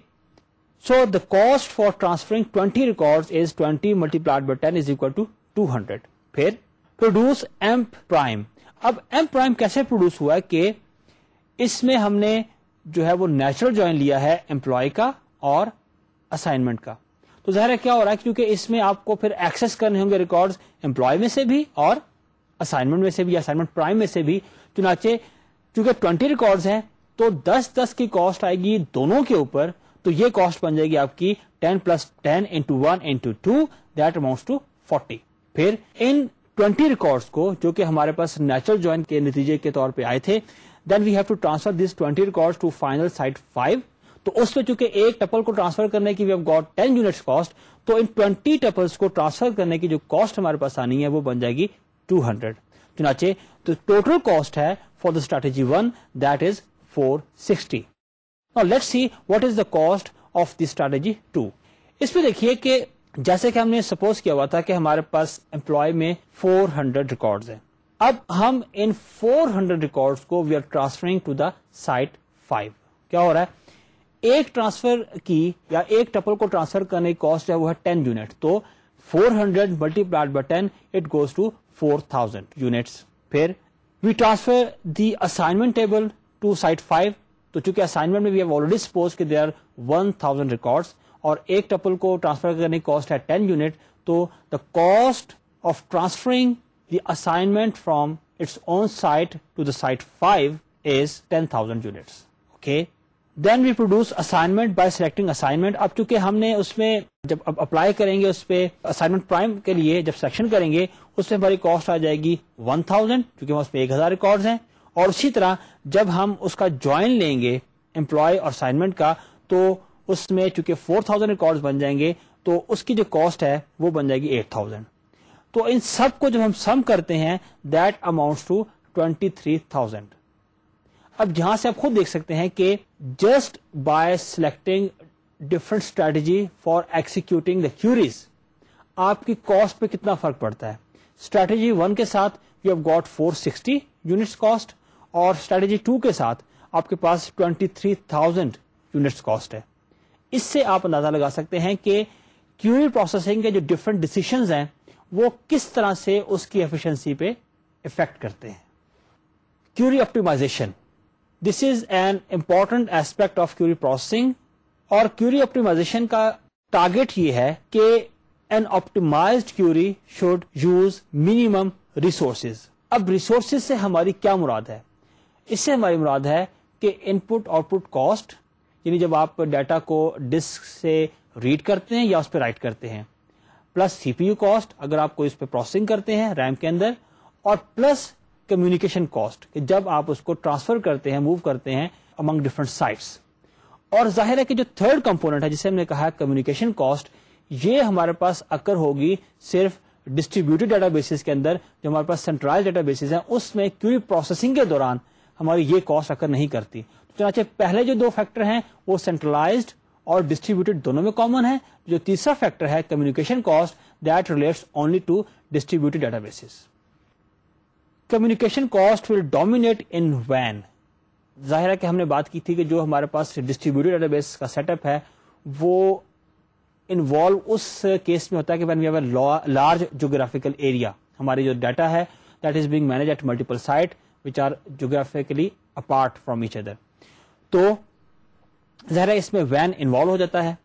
So the cost for transferring 20 records is 20 multiplied by 10 is equal to 200. फिर प्रोड्यूस एम प्राइम अब एम प्राइम कैसे प्रोड्यूस हुआ कि इसमें हमने जो है वो नेचुरल ज्वाइन लिया है एम्प्लॉय का और असाइनमेंट का तो जहर क्या हो रहा है क्योंकि इसमें आपको फिर एक्सेस करने होंगे रिकॉर्ड्स एम्प्लॉय में से भी और असाइनमेंट में से भी असाइनमेंट प्राइम में से भी चुनाचे चूंकि ट्वेंटी रिकॉर्ड्स हैं तो दस दस की कॉस्ट आएगी दोनों के ऊपर तो ये कॉस्ट बन जाएगी आपकी ten plus ten into one into two that amount to forty फिर इन ट्वेंटी रिकॉर्ड्स को जो कि हमारे पास नेचुरल ज्वाइन के नतीजे के तौर पे आए थे then we have to transfer this twenty record to final site five तो उसमें चूंकि एक टपल को ट्रांसफर करने की we have got ten units cost तो इन ट्वेंटी टपल्स को ट्रांसफर करने की जो कॉस्ट हमारे पास आनी है वो बन जाएगी टू हंड्रेड चुनाचे तो टोटल तो कॉस्ट है for the strategy one that is four sixty Now let's see what is the cost of the strategy two इसमें देखिए कि जैसे कि हमने सपोज किया हुआ था कि हमारे पास एम्प्लॉय में 400 रिकॉर्ड्स हैं अब हम इन 400 रिकॉर्ड्स को we are transferring to the site 5 क्या हो रहा है एक ट्रांसफर की या एक टपल को ट्रांसफर करने की कॉस्ट है वो है 10 यूनिट तो 400 hundred multiplied by ten it goes to 4000 units फिर we transfer the assignment table to site 5 तो चूंकि असाइनमेंट में वी हैव ऑलरेडी सपोज कि देर वन थाउजेंड रिकॉर्ड्स और एक टपल को ट्रांसफर करने की कॉस्ट है टेन यूनिट तो the cost of transferring the assignment from its own site to the site 5 is 10,000 units. Okay. Then we produce assignment by selecting assignment. अब चूंकि हमने उसमें जब अप्लाई करेंगे उस पर असाइनमेंट प्राइम के लिए जब सेक्शन करेंगे उसमें हमारी कॉस्ट आ जाएगी 1,000 क्योंकि उसमें 1,000 रिकॉर्ड्स हैं और उसी तरह जब हम उसका ज्वाइन लेंगे एम्प्लॉय और असाइनमेंट का तो उसमें चूंकि फोर थाउजेंड रिकॉर्ड बन जाएंगे तो उसकी जो कॉस्ट है वो बन जाएगी एट थाउजेंड तो इन सब को जब हम सम करते हैं that amount to twenty three thousand अब यहां से आप खुद देख सकते हैं कि just by selecting different strategy for executing the queries आपकी कॉस्ट पे कितना फर्क पड़ता है स्ट्रेटजी वन के साथ you have got 460 units cost और स्ट्रेटेजी टू के साथ आपके पास twenty three thousand units cost है इससे आप अंदाजा लगा सकते हैं कि क्यूरी प्रोसेसिंग के जो डिफरेंट डिसीशन हैं वो किस तरह से उसकी एफिशिएंसी पे इफेक्ट करते हैं query optimization this is an important aspect of query processing और क्यूरी ऑप्टिमाइजेशन का टारगेट ये है कि an optimized query should use minimum resources अब रिसोर्सेज से हमारी क्या मुराद है इससे हमारी मुराद है कि इनपुट आउटपुट कॉस्ट यानी जब आप डाटा को डिस्क से रीड करते हैं या उस पर राइट करते हैं प्लस सीपीयू कॉस्ट अगर आप कोई उस पर प्रोसेसिंग करते हैं रैम के अंदर और प्लस कम्युनिकेशन कॉस्ट कि जब आप उसको ट्रांसफर करते हैं मूव करते हैं अमंग डिफरेंट साइट्स और जाहिर है कि जो थर्ड कंपोनेंट है जिसे हमने कहा कम्युनिकेशन कॉस्ट ये हमारे पास अकर होगी सिर्फ डिस्ट्रीब्यूटेड डाटा बेसिस के अंदर जो हमारे पास सेंट्रलाइज डाटा बेसिस है उसमें क्यूरी प्रोसेसिंग के दौरान हमारी ये कॉस्ट अकर नहीं करती तो चनाचे पहले जो दो फैक्टर हैं वो सेंट्रलाइज्ड और डिस्ट्रीब्यूटेड दोनों में कॉमन है जो तीसरा फैक्टर है communication cost that relates only to distributed databases communication cost will dominate in वैन जाहिर है कि हमने बात की थी कि जो हमारे पास डिस्ट्रीब्यूटेड डेटाबेस का सेटअप है वो इन्वॉल्व उस केस में होता है कि when we have a large geographical area हमारी जो डाटा है that is being manage at multiple site which are geographically apart from each other तो ज़ाहिर इसमें वैन इन्वॉल्व हो जाता है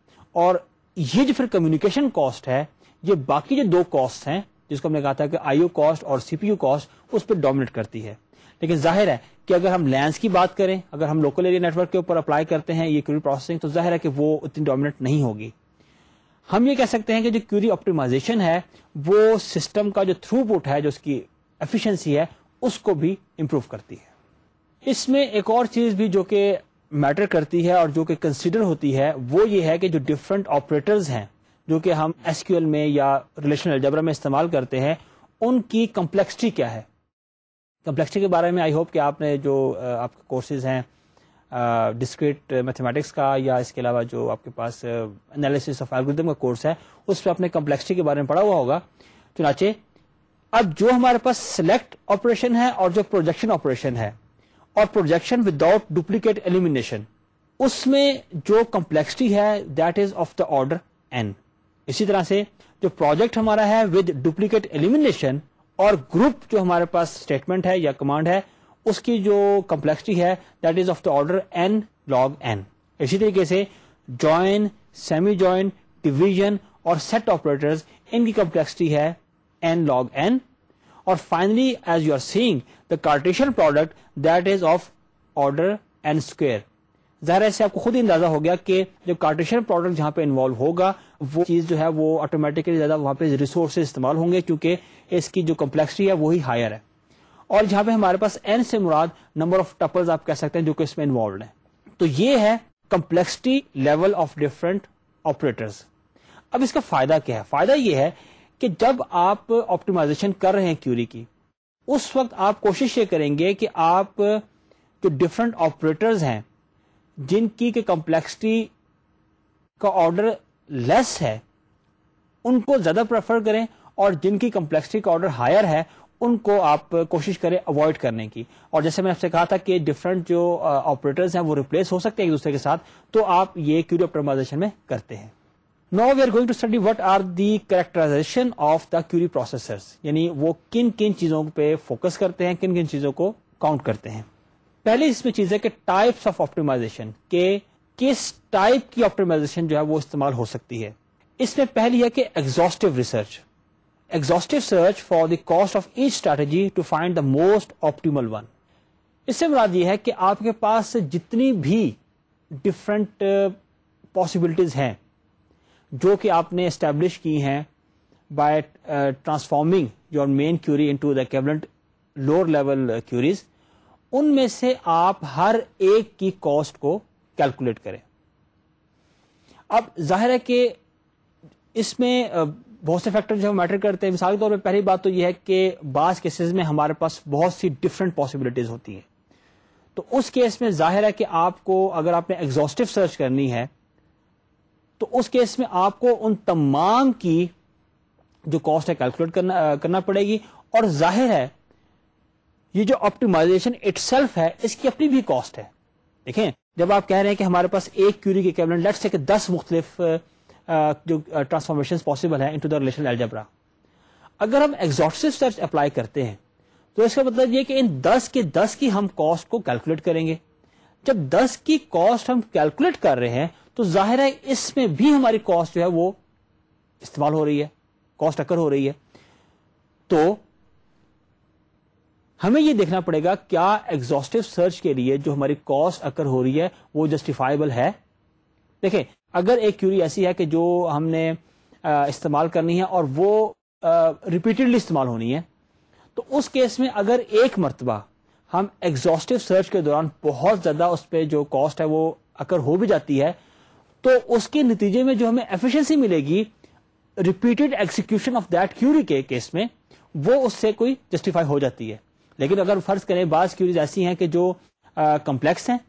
और ये जो फिर कम्युनिकेशन कॉस्ट है ये बाकी जो दो कॉस्ट हैं जिसको हमने कहा था कि आईओ कॉस्ट और सीपीयू कॉस्ट उस पर डोमिनेट करती है लेकिन जाहिर है कि अगर हम लैंस की बात करें अगर हम लोकल एरिया नेटवर्क के ऊपर अप्लाई करते हैं ये क्यूरी प्रोसेसिंग तो जाहिर है कि वो उतनी डोमिनेट नहीं होगी हम ये कह सकते हैं कि जो क्यूरी ऑप्टिमाइजेशन है वो सिस्टम का जो थ्रूपुट है जो उसकी एफिशिएंसी है उसको भी इम्प्रूव करती है इसमें एक और चीज भी जो कि मैटर करती है और जो कि कंसिडर होती है वो ये है कि जो डिफरेंट ऑपरेटर्स हैं जो कि हम एसक्यूएल में या रिलेशन अलजबरा में इस्तेमाल करते हैं उनकी कम्प्लेक्सिटी क्या है कम्प्लेक्सिटी के बारे में आई होप कि आपने जो आपके कोर्सेज हैं डिस्क्रिट मैथमेटिक्स का या इसके अलावा जो आपके पास एनालिसिस ऑफ एल्गोरिदम का कोर्स है उस पर आपने कम्प्लेक्सिटी के बारे में पढ़ा हुआ होगा चुनाचे अब जो हमारे पास सिलेक्ट ऑपरेशन है और जो प्रोजेक्शन ऑपरेशन है और प्रोजेक्शन विदाउट डुप्लीकेट एलिमिनेशन उसमें जो कम्प्लेक्सिटी है that is of the order n इसी तरह से जो प्रोजेक्ट हमारा है विद डुप्लीकेट एलिमिनेशन और ग्रुप जो हमारे पास स्टेटमेंट है या कमांड है उसकी जो कम्प्लेक्सिटी है that is of the order n log n इसी तरीके से ज्वाइन सेमी ज्वाइन डिवीजन और सेट ऑपरेटर्स इनकी कम्प्लेक्सिटी है n log n or finally as you are seeing the Cartesian product that is of order n square ज़ाहिर है इससे आपको खुद ही अंदाजा हो गया कि जो कार्टेशियन प्रोडक्ट जहाँ पे इन्वॉल्व होगा वो चीज़ जो है वो ऑटोमेटिकली ज़्यादा वहाँ पे रिसोर्स इस्तेमाल होंगे क्योंकि इसकी जो कम्प्लेक्सिटी है वही हायर है और जहाँ पे हमारे पास एन से मुराद नंबर ऑफ टपल्स आप कह सकते हैं जो कि इसमें इन्वॉल्व है तो ये है complexity level of different operators अब इसका फायदा क्या है फायदा ये है कि जब आप ऑप्टिमाइजेशन कर रहे हैं क्यूरी की उस वक्त आप कोशिश ये करेंगे कि आप जो डिफरेंट ऑपरेटर्स हैं जिनकी के कम्प्लेक्सिटी का ऑर्डर लेस है उनको ज्यादा प्रेफर करें और जिनकी कम्प्लेक्सिटी का ऑर्डर हायर है उनको आप कोशिश करें अवॉइड करने की और जैसे मैं आपसे कहा था कि डिफरेंट जो ऑपरेटर्स uh, हैं वो रिप्लेस हो सकते हैं एक दूसरे के साथ तो आप ये क्यूरी ऑप्टिमाइजेशन में करते हैं now we are going to study what are the characterization of the query processors यानी वो किन किन चीजों पे फोकस करते हैं किन किन चीजों को काउंट करते हैं पहली इसमें चीज है कि टाइप्स ऑफ ऑप्टिमाइजेशन के किस टाइप की ऑप्टिमाइजेशन जो है वो इस्तेमाल हो सकती है इसमें पहली है कि exhaustive research exhaustive search for the cost of each strategy to find the most optimal one इससे मुराद ये है कि आपके पास जितनी भी डिफरेंट पॉसिबिलिटीज uh, हैं जो कि आपने इस्टेब्लिश की हैं by transforming your main query into the equivalent lower level queries उनमें से आप हर एक की कॉस्ट को कैलकुलेट करें अब जाहिर है कि इसमें uh, बहुत से फैक्टर जो मैटर करते हैं मिसाल के तौर पर पहली बात तो यह है कि बास केसेस में हमारे पास बहुत सी डिफरेंट पॉसिबिलिटीज होती हैं तो उस केस में जाहिर है कि आपको अगर आपने एग्जॉस्टिव सर्च करनी है तो उस केस में आपको उन तमाम की जो कॉस्ट है कैलकुलेट करना करना पड़ेगी और जाहिर है ये जो ऑप्टिमाइजेशन इटसेल्फ है इसकी अपनी भी कॉस्ट है देखें जब आप कह रहे हैं कि हमारे पास एक क्यूरी के कैबिनेट लेट्स से दस मुख्तलिफ जो ट्रांसफॉर्मेशन पॉसिबल है इनटू द रिलेशन एल्जबरा अगर हम एग्जॉस्टिव सर्च अप्लाई करते हैं तो इसका मतलब यह कि इन दस के दस की हम कॉस्ट को कैलकुलेट करेंगे जब दस की कॉस्ट हम कैलकुलेट कर रहे हैं तो जाहिर है इसमें भी हमारी कॉस्ट जो है वो इस्तेमाल हो रही है कॉस्ट अकर हो रही है तो हमें यह देखना पड़ेगा क्या एग्जॉस्टिव सर्च के लिए जो हमारी कॉस्ट अकर हो रही है वो जस्टिफाइबल है देखें अगर एक क्यूरी ऐसी है कि जो हमने इस्तेमाल करनी है और वो रिपीटेडली इस्तेमाल होनी है तो उस केस में अगर एक मरतबा हम एग्जॉस्टिव सर्च के दौरान बहुत ज्यादा उस पर जो कॉस्ट है वो अकर हो भी जाती है तो उसके नतीजे में जो हमें एफिशिएंसी मिलेगी repeated execution of that query के केस में वो उससे कोई जस्टिफाई हो जाती है लेकिन अगर फर्ज करें बाज क्यूरीज ऐसी हैं कि जो कम्प्लेक्स हैं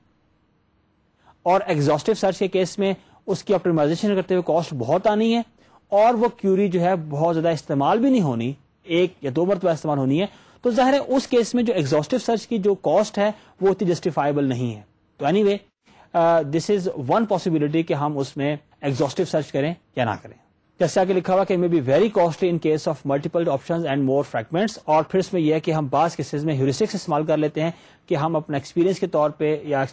और एग्जॉस्टिव सर्च के केस में उसकी ऑप्टिमाइजेशन करते हुए कॉस्ट बहुत आनी है और वो क्यूरी जो है बहुत ज्यादा इस्तेमाल भी नहीं होनी एक या दो मरतबा इस्तेमाल होनी है तो जाहिर है उस केस में जो एग्जॉस्टिव सर्च की जो कॉस्ट है वो उतनी जस्टिफाइबल नहीं है तो any anyway, this is one possibility कि हम उसमें एग्जॉस्टिव सर्च करें या ना करें जैसे आगे लिखा हुआ कि may be very costly in case of multiple options and more fragments और फिर इसमें यह है कि हम बास केसेस में ह्यूरिस्टिक्स इस्तेमाल कर लेते हैं कि हम अपना एक्सपीरियंस के तौर पे या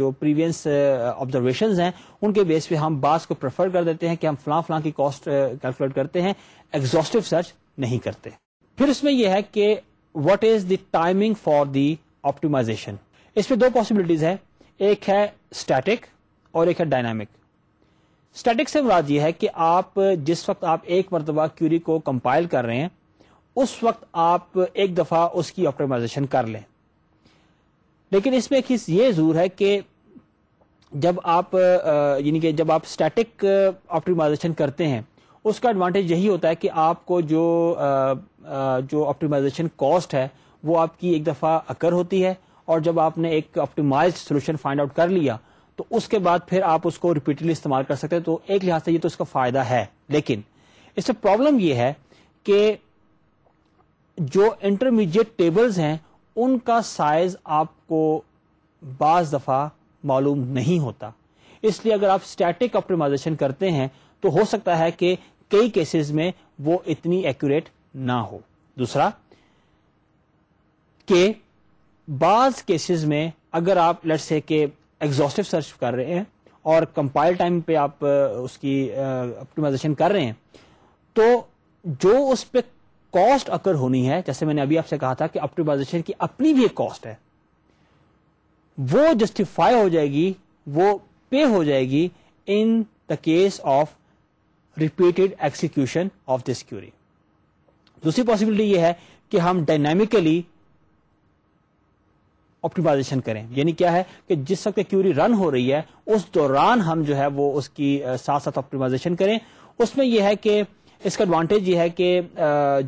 जो प्रीवियस ऑब्जर्वेशन हैं उनके बेस पे हम बास को प्रेफर कर देते हैं कि हम फलां फलां की कॉस्ट कैलकुलेट करते हैं एग्जॉस्टिव सर्च नहीं करते फिर इसमें यह है कि what is the timing for the optimization इसमें दो पॉसिबिलिटीज है एक है स्टैटिक और एक है डायनामिक स्टैटिक से मुराद ये है कि आप जिस वक्त आप एक मरतबा क्यूरी को कंपाइल कर रहे हैं उस वक्त आप एक दफ़ा उसकी ऑप्टिमाइजेशन कर लें लेकिन इसमें एक चीज़ ये ज़रूर है कि जब आप यानी कि जब आप स्टैटिक ऑप्टिमाइजेशन करते हैं उसका एडवांटेज यही होता है कि आपको जो आ, आ, जो ऑप्टिमाइजेशन कॉस्ट है वो आपकी एक दफ़ा अकर होती है और जब आपने एक ऑप्टिमाइज सोल्यूशन फाइंड आउट कर लिया तो उसके बाद फिर आप उसको रिपीटली इस्तेमाल कर सकते हैं तो एक लिहाज से ये तो इसका फायदा है लेकिन इससे प्रॉब्लम ये है कि जो इंटरमीडिएट टेबल्स हैं उनका साइज आपको बाज दफा मालूम नहीं होता इसलिए अगर आप स्टैटिक ऑप्टिमाइजेशन करते हैं तो हो सकता है कि कई केसेस में वो इतनी एक्यूरेट ना हो दूसरा कि बाज केसेस में अगर आप लेट्स से के एग्जॉस्टिव सर्च कर रहे हैं और कंपाइल टाइम पे आप उसकी ऑप्टिमाइजेशन कर रहे हैं तो जो उस पर कॉस्ट अकर होनी है जैसे मैंने अभी आपसे कहा था कि ऑप्टिमाइजेशन की अपनी भी एक कॉस्ट है वो जस्टिफाई हो जाएगी वो पे हो जाएगी in the case of repeated execution of this query दूसरी पॉसिबिलिटी ये है कि हम डायनामिकली ऑप्टिमाइजेशन करें यानी क्या है कि जिस वक्त क्यूरी रन हो रही है उस दौरान हम जो है वो उसकी साथ साथ ऑप्टिमाइजेशन करें उसमें यह है कि इसका एडवांटेज ये है कि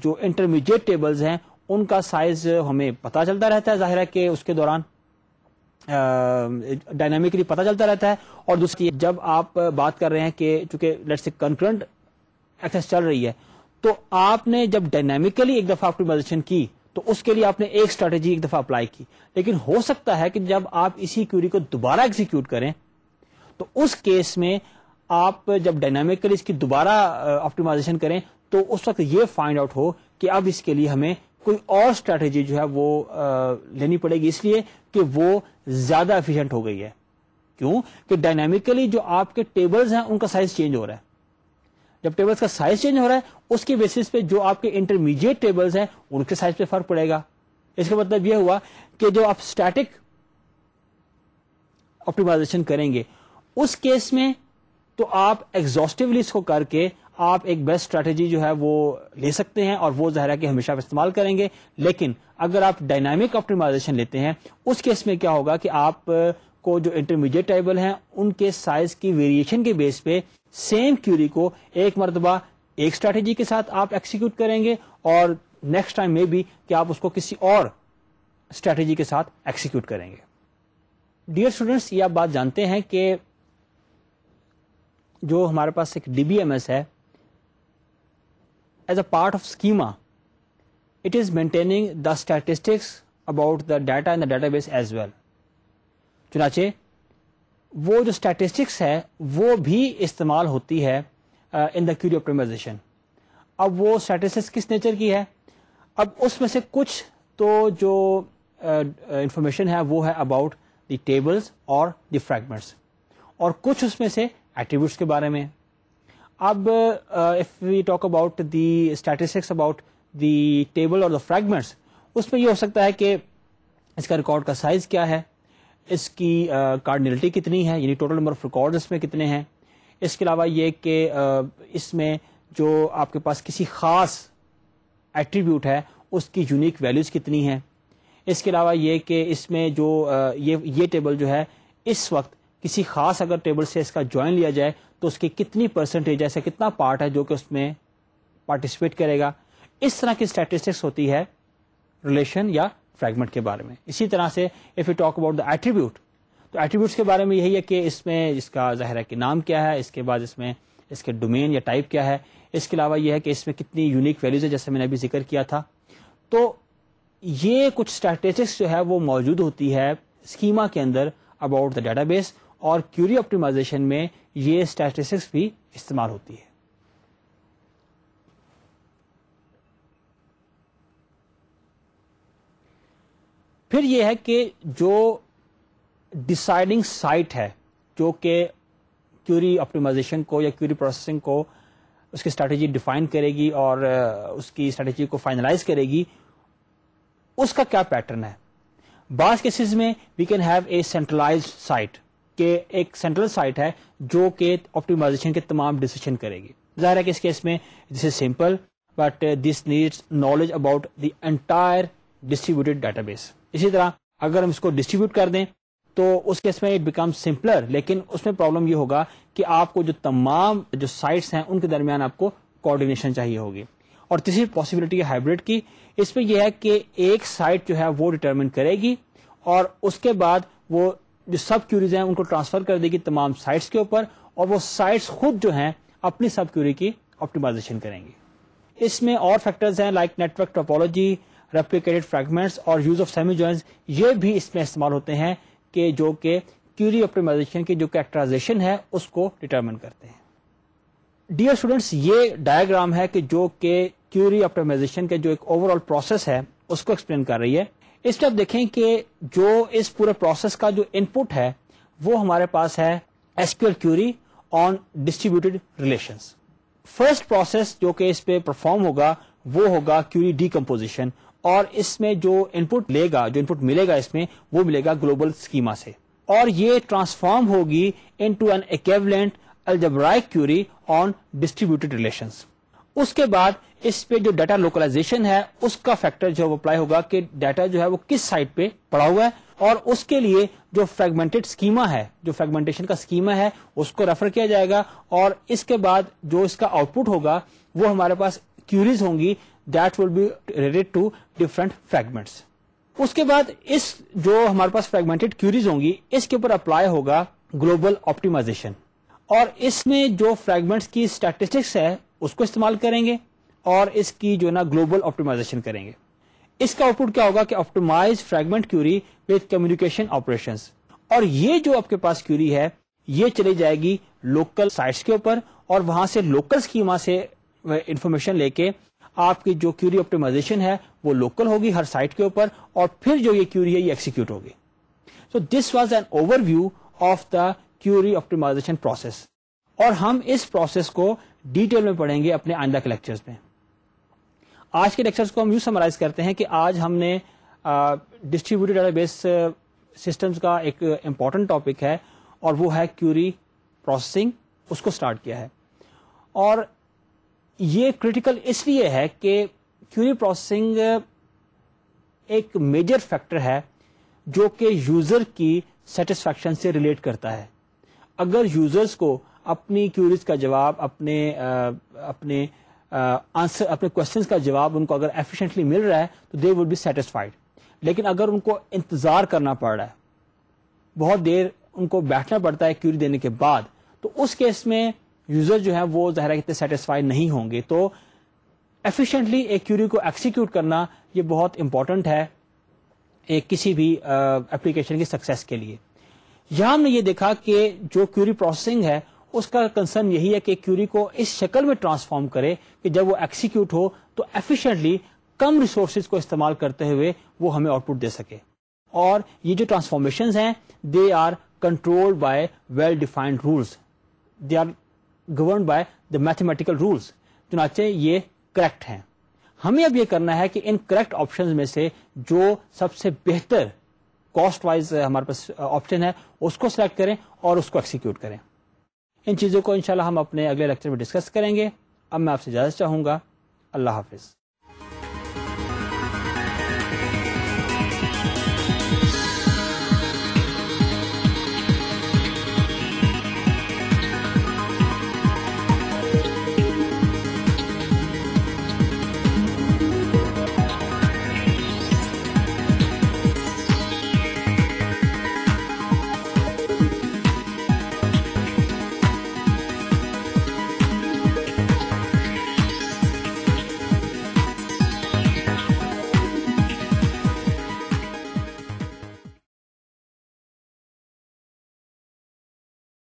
जो इंटरमीडिएट टेबल्स हैं उनका साइज हमें पता चलता रहता है जाहिर है कि उसके दौरान डायनामिकली पता चलता रहता है और दूसरी जब आप बात कर रहे हैं कि चूंकि लेट्स से कंकरेंट एक्सेस चल रही है तो आपने जब डायनामिकली एक दफा ऑप्टिमाइजेशन की तो उसके लिए आपने एक स्ट्रैटेजी एक दफा अप्लाई की लेकिन हो सकता है कि जब आप इसी क्यूरी को दोबारा एग्जीक्यूट करें तो उस केस में आप जब डायनामिकली इसकी दोबारा ऑप्टिमाइजेशन करें तो उस वक्त ये फाइंड आउट हो कि अब इसके लिए हमें कोई और स्ट्रेटेजी जो है वो लेनी पड़ेगी इसलिए कि वो ज्यादा एफिशियंट हो गई है क्यों कि डायनामिकली जो आपके टेबल्स हैं उनका साइज चेंज हो रहा है जब टेबल्स का साइज चेंज हो रहा है उसके बेसिस पे जो आपके इंटरमीडिएट टेबल्स हैं उनके साइज पे फर्क पड़ेगा इसका मतलब यह हुआ कि जो आप स्टैटिक ऑप्टिमाइजेशन करेंगे उस केस में तो आप एग्जॉस्टिव लिस्ट को करके आप एक बेस्ट स्ट्रैटेजी जो है वो ले सकते हैं और वो जहरा कि हमेशा आप इस्तेमाल करेंगे लेकिन अगर आप डायनामिक ऑप्टिमाइजेशन लेते हैं उस केस में क्या होगा कि आप को जो इंटरमीडिएट टेबल हैं उनके साइज की वेरिएशन के बेस पे सेम क्यूरी को एक मरतबा एक स्ट्रैटेजी के साथ आप एक्सिक्यूट करेंगे और नेक्स्ट टाइम में भी कि आप उसको किसी और स्ट्रैटेजी के साथ एक्सिक्यूट करेंगे डियर स्टूडेंट्स ये आप बात जानते हैं कि जो हमारे पास एक डीबीएमएस है as a part of schema it is maintaining the statistics about the data in the database as well. चुनाचे वो जो स्टैटिस्टिक्स है वो भी इस्तेमाल होती है इन द क्यूरी ऑप्टिमाइजेशन अब वो स्टैटिस्टिक्स किस नेचर की है अब उसमें से कुछ तो जो इंफॉर्मेशन uh, uh, है वो है अबाउट द टेबल्स और द फ्रैगमेंट्स और कुछ उसमें से एट्रीब्यूट्स के बारे में अब if we talk about the statistics about the table और द फ्रैगमेंट्स उसमें यह हो सकता है कि इसका रिकॉर्ड का साइज क्या है इसकी कार्डिनलिटी कितनी है यानी टोटल नंबर ऑफ रिकॉर्ड इसमें कितने हैं इसके अलावा ये कि इसमें जो आपके पास किसी खास एट्रीब्यूट है उसकी यूनिक वैल्यूज़ कितनी हैं इसके अलावा ये कि इसमें जो ये ये टेबल जो है इस वक्त किसी खास अगर टेबल से इसका ज्वाइन लिया जाए तो उसकी कितनी परसेंटेज ऐसा कितना पार्ट है जो कि उसमें पार्टिसिपेट करेगा इस तरह की स्टैटिस्टिक्स होती है रिलेशन या फ्रैगमेंट के बारे में इसी तरह से if you talk about the attribute तो एट्रीब्यूट्स के बारे में यही है कि इसमें इसका ज़ाहिर है कि नाम क्या है इसके बाद इसमें इसके डोमेन या टाइप क्या है इसके अलावा यह है कि इसमें कितनी यूनिक वैल्यूज है जैसे मैंने अभी जिक्र किया था तो ये कुछ स्टैटिस्टिक्स जो है वो मौजूद होती है स्कीमा के अंदर अबाउट द डेटाबेस और क्यूरी ऑप्टिमाइजेशन में ये स्टैटिस्टिक्स भी इस्तेमाल होती है फिर यह है कि जो डिसाइडिंग साइट है जो कि क्यूरी ऑप्टिमाइजेशन को या क्यूरी प्रोसेसिंग को उसकी स्ट्रैटेजी डिफाइन करेगी और उसकी स्ट्रैटेजी को फाइनलाइज करेगी उसका क्या पैटर्न है बास केसेस में we can have a centralise site के एक सेंट्रल साइट है जो कि ऑप्टिमाइजेशन के तमाम डिसीजन करेगी जाहिर है कि इस केस में this is simple but this needs knowledge about the entire distributed database इसी तरह अगर हम इसको डिस्ट्रीब्यूट कर दें तो उस केस में इट बिकम सिंपलर लेकिन उसमें प्रॉब्लम ये होगा कि आपको जो तमाम जो साइट्स हैं उनके दरमियान आपको कोऑर्डिनेशन चाहिए होगी और तीसरी पॉसिबिलिटी है हाइब्रिड की इसमें यह है कि एक साइट जो है वो डिटरमिन करेगी और उसके बाद वो जो सब क्यूरीज हैं उनको ट्रांसफर कर देगी तमाम साइट्स के ऊपर और वो साइट्स खुद जो हैं अपनी सब क्यूरी की ऑप्टिमाइजेशन करेंगी इसमें और फैक्टर्स हैं like network topology replicated fragments और यूज ऑफ सेमी ज्वाइंस ये भी इसमें इस्तेमाल होते हैं कि जो कि क्यूरी ऑप्टिमाइजेशन की जो कैरेक्टराइजेशन है उसको डिटर्मिन करते हैं डियर स्टूडेंट्स ये डायग्राम है कि जो कि क्यूरी ऑप्टिमाइजेशन के जो एक ओवरऑल प्रोसेस है उसको एक्सप्लेन कर रही है इसमें आप देखें कि जो इस पूरे प्रोसेस का जो इनपुट है वो हमारे पास है SQL query on distributed relation first process जो कि इस पे परफॉर्म होगा वो होगा क्यूरी डीकम्पोजिशन और इसमें जो इनपुट लेगा जो इनपुट मिलेगा इसमें वो मिलेगा ग्लोबल स्कीमा से और ये ट्रांसफॉर्म होगी into an equivalent algebraic query on distributed relations उसके बाद इस पे जो डाटा लोकलाइजेशन है उसका फैक्टर जो अप्लाई होगा कि डाटा जो है वो किस साइट पे पड़ा हुआ है और उसके लिए जो फ्रेगमेंटेड स्कीमा है जो फ्रेगमेंटेशन का स्कीमा है उसको रेफर किया जाएगा और इसके बाद जो इसका आउटपुट होगा वो हमारे पास क्यूरीज होंगी that will be related to different fragments उसके बाद इस जो हमारे पास फ्रेगमेंटेड क्यूरीज होंगी इसके ऊपर अप्लाई होगा ग्लोबल ऑप्टिमाइजेशन और इसमें जो फ्रेगमेंट्स की स्टैटिस्टिक्स है उसको इस्तेमाल करेंगे और इसकी जो ना ग्लोबल ऑप्टिमाइजेशन करेंगे इसका आउटपुट क्या होगा कि optimise fragment query with communication operation और ये जो आपके पास क्यूरी है ये चली जाएगी लोकल साइट्स के ऊपर और वहां से लोकल स्कीमा से इंफॉर्मेशन लेके आपकी जो क्यूरी ऑप्टिमाइजेशन है वो लोकल होगी हर साइट के ऊपर और फिर जो ये क्यूरी है ये एक्सिक्यूट होगी so this was an overview of the query optimisation process और हम इस प्रोसेस को डिटेल में पढ़ेंगे अपने आइंदा के लेक्चर्स में आज के लेक्चर्स को हम यू समराइज करते हैं कि आज हमने डिस्ट्रीब्यूटेड डेटाबेस सिस्टम्स का एक इम्पॉर्टेंट टॉपिक है और वो है क्यूरी प्रोसेसिंग उसको स्टार्ट किया है और ये क्रिटिकल इसलिए है कि क्यूरी प्रोसेसिंग एक मेजर फैक्टर है जो कि यूज़र की सेटिस्फैक्शन से रिलेट करता है अगर यूज़र्स को अपनी क्यूरीज का जवाब अपने आ, अपने आंसर अपने क्वेश्चंस का जवाब उनको अगर एफिशिएंटली मिल रहा है तो दे वुड बी सेटिस्फाइड लेकिन अगर उनको इंतज़ार करना पड़ रहा है बहुत देर उनको बैठना पड़ता है क्यूरी देने के बाद तो उस केस में यूज़र जो है वो ज़ाहिर इतने सेटिस्फाई नहीं होंगे तो एफिशिएंटली एक क्यूरी को एक्सिक्यूट करना ये बहुत इंपॉर्टेंट है एक किसी भी एप्लीकेशन की सक्सेस के लिए यहां हमने ये देखा कि जो क्यूरी प्रोसेसिंग है उसका कंसर्न यही है कि क्यूरी को इस शक्ल में ट्रांसफॉर्म करे कि जब वो एक्सिक्यूट हो तो एफिशिएंटली कम रिसोर्सेज को इस्तेमाल करते हुए वो हमें आउटपुट दे सके और ये जो ट्रांसफॉर्मेशन हैं they are controlled by well defined rules they are govern by the mathematical rules चुनाचे ये करेक्ट हैं हमें अब ये करना है कि इन करेक्ट ऑप्शन में से जो सबसे बेहतर कॉस्ट वाइज हमारे पास ऑप्शन है उसको सिलेक्ट करें और उसको एक्सिक्यूट करें इन चीज़ों को इंशाल्लाह हम अपने अगले लेक्चर में डिस्कस करेंगे अब मैं आपसे इजाज़त चाहूँगा अल्लाह हाफिज़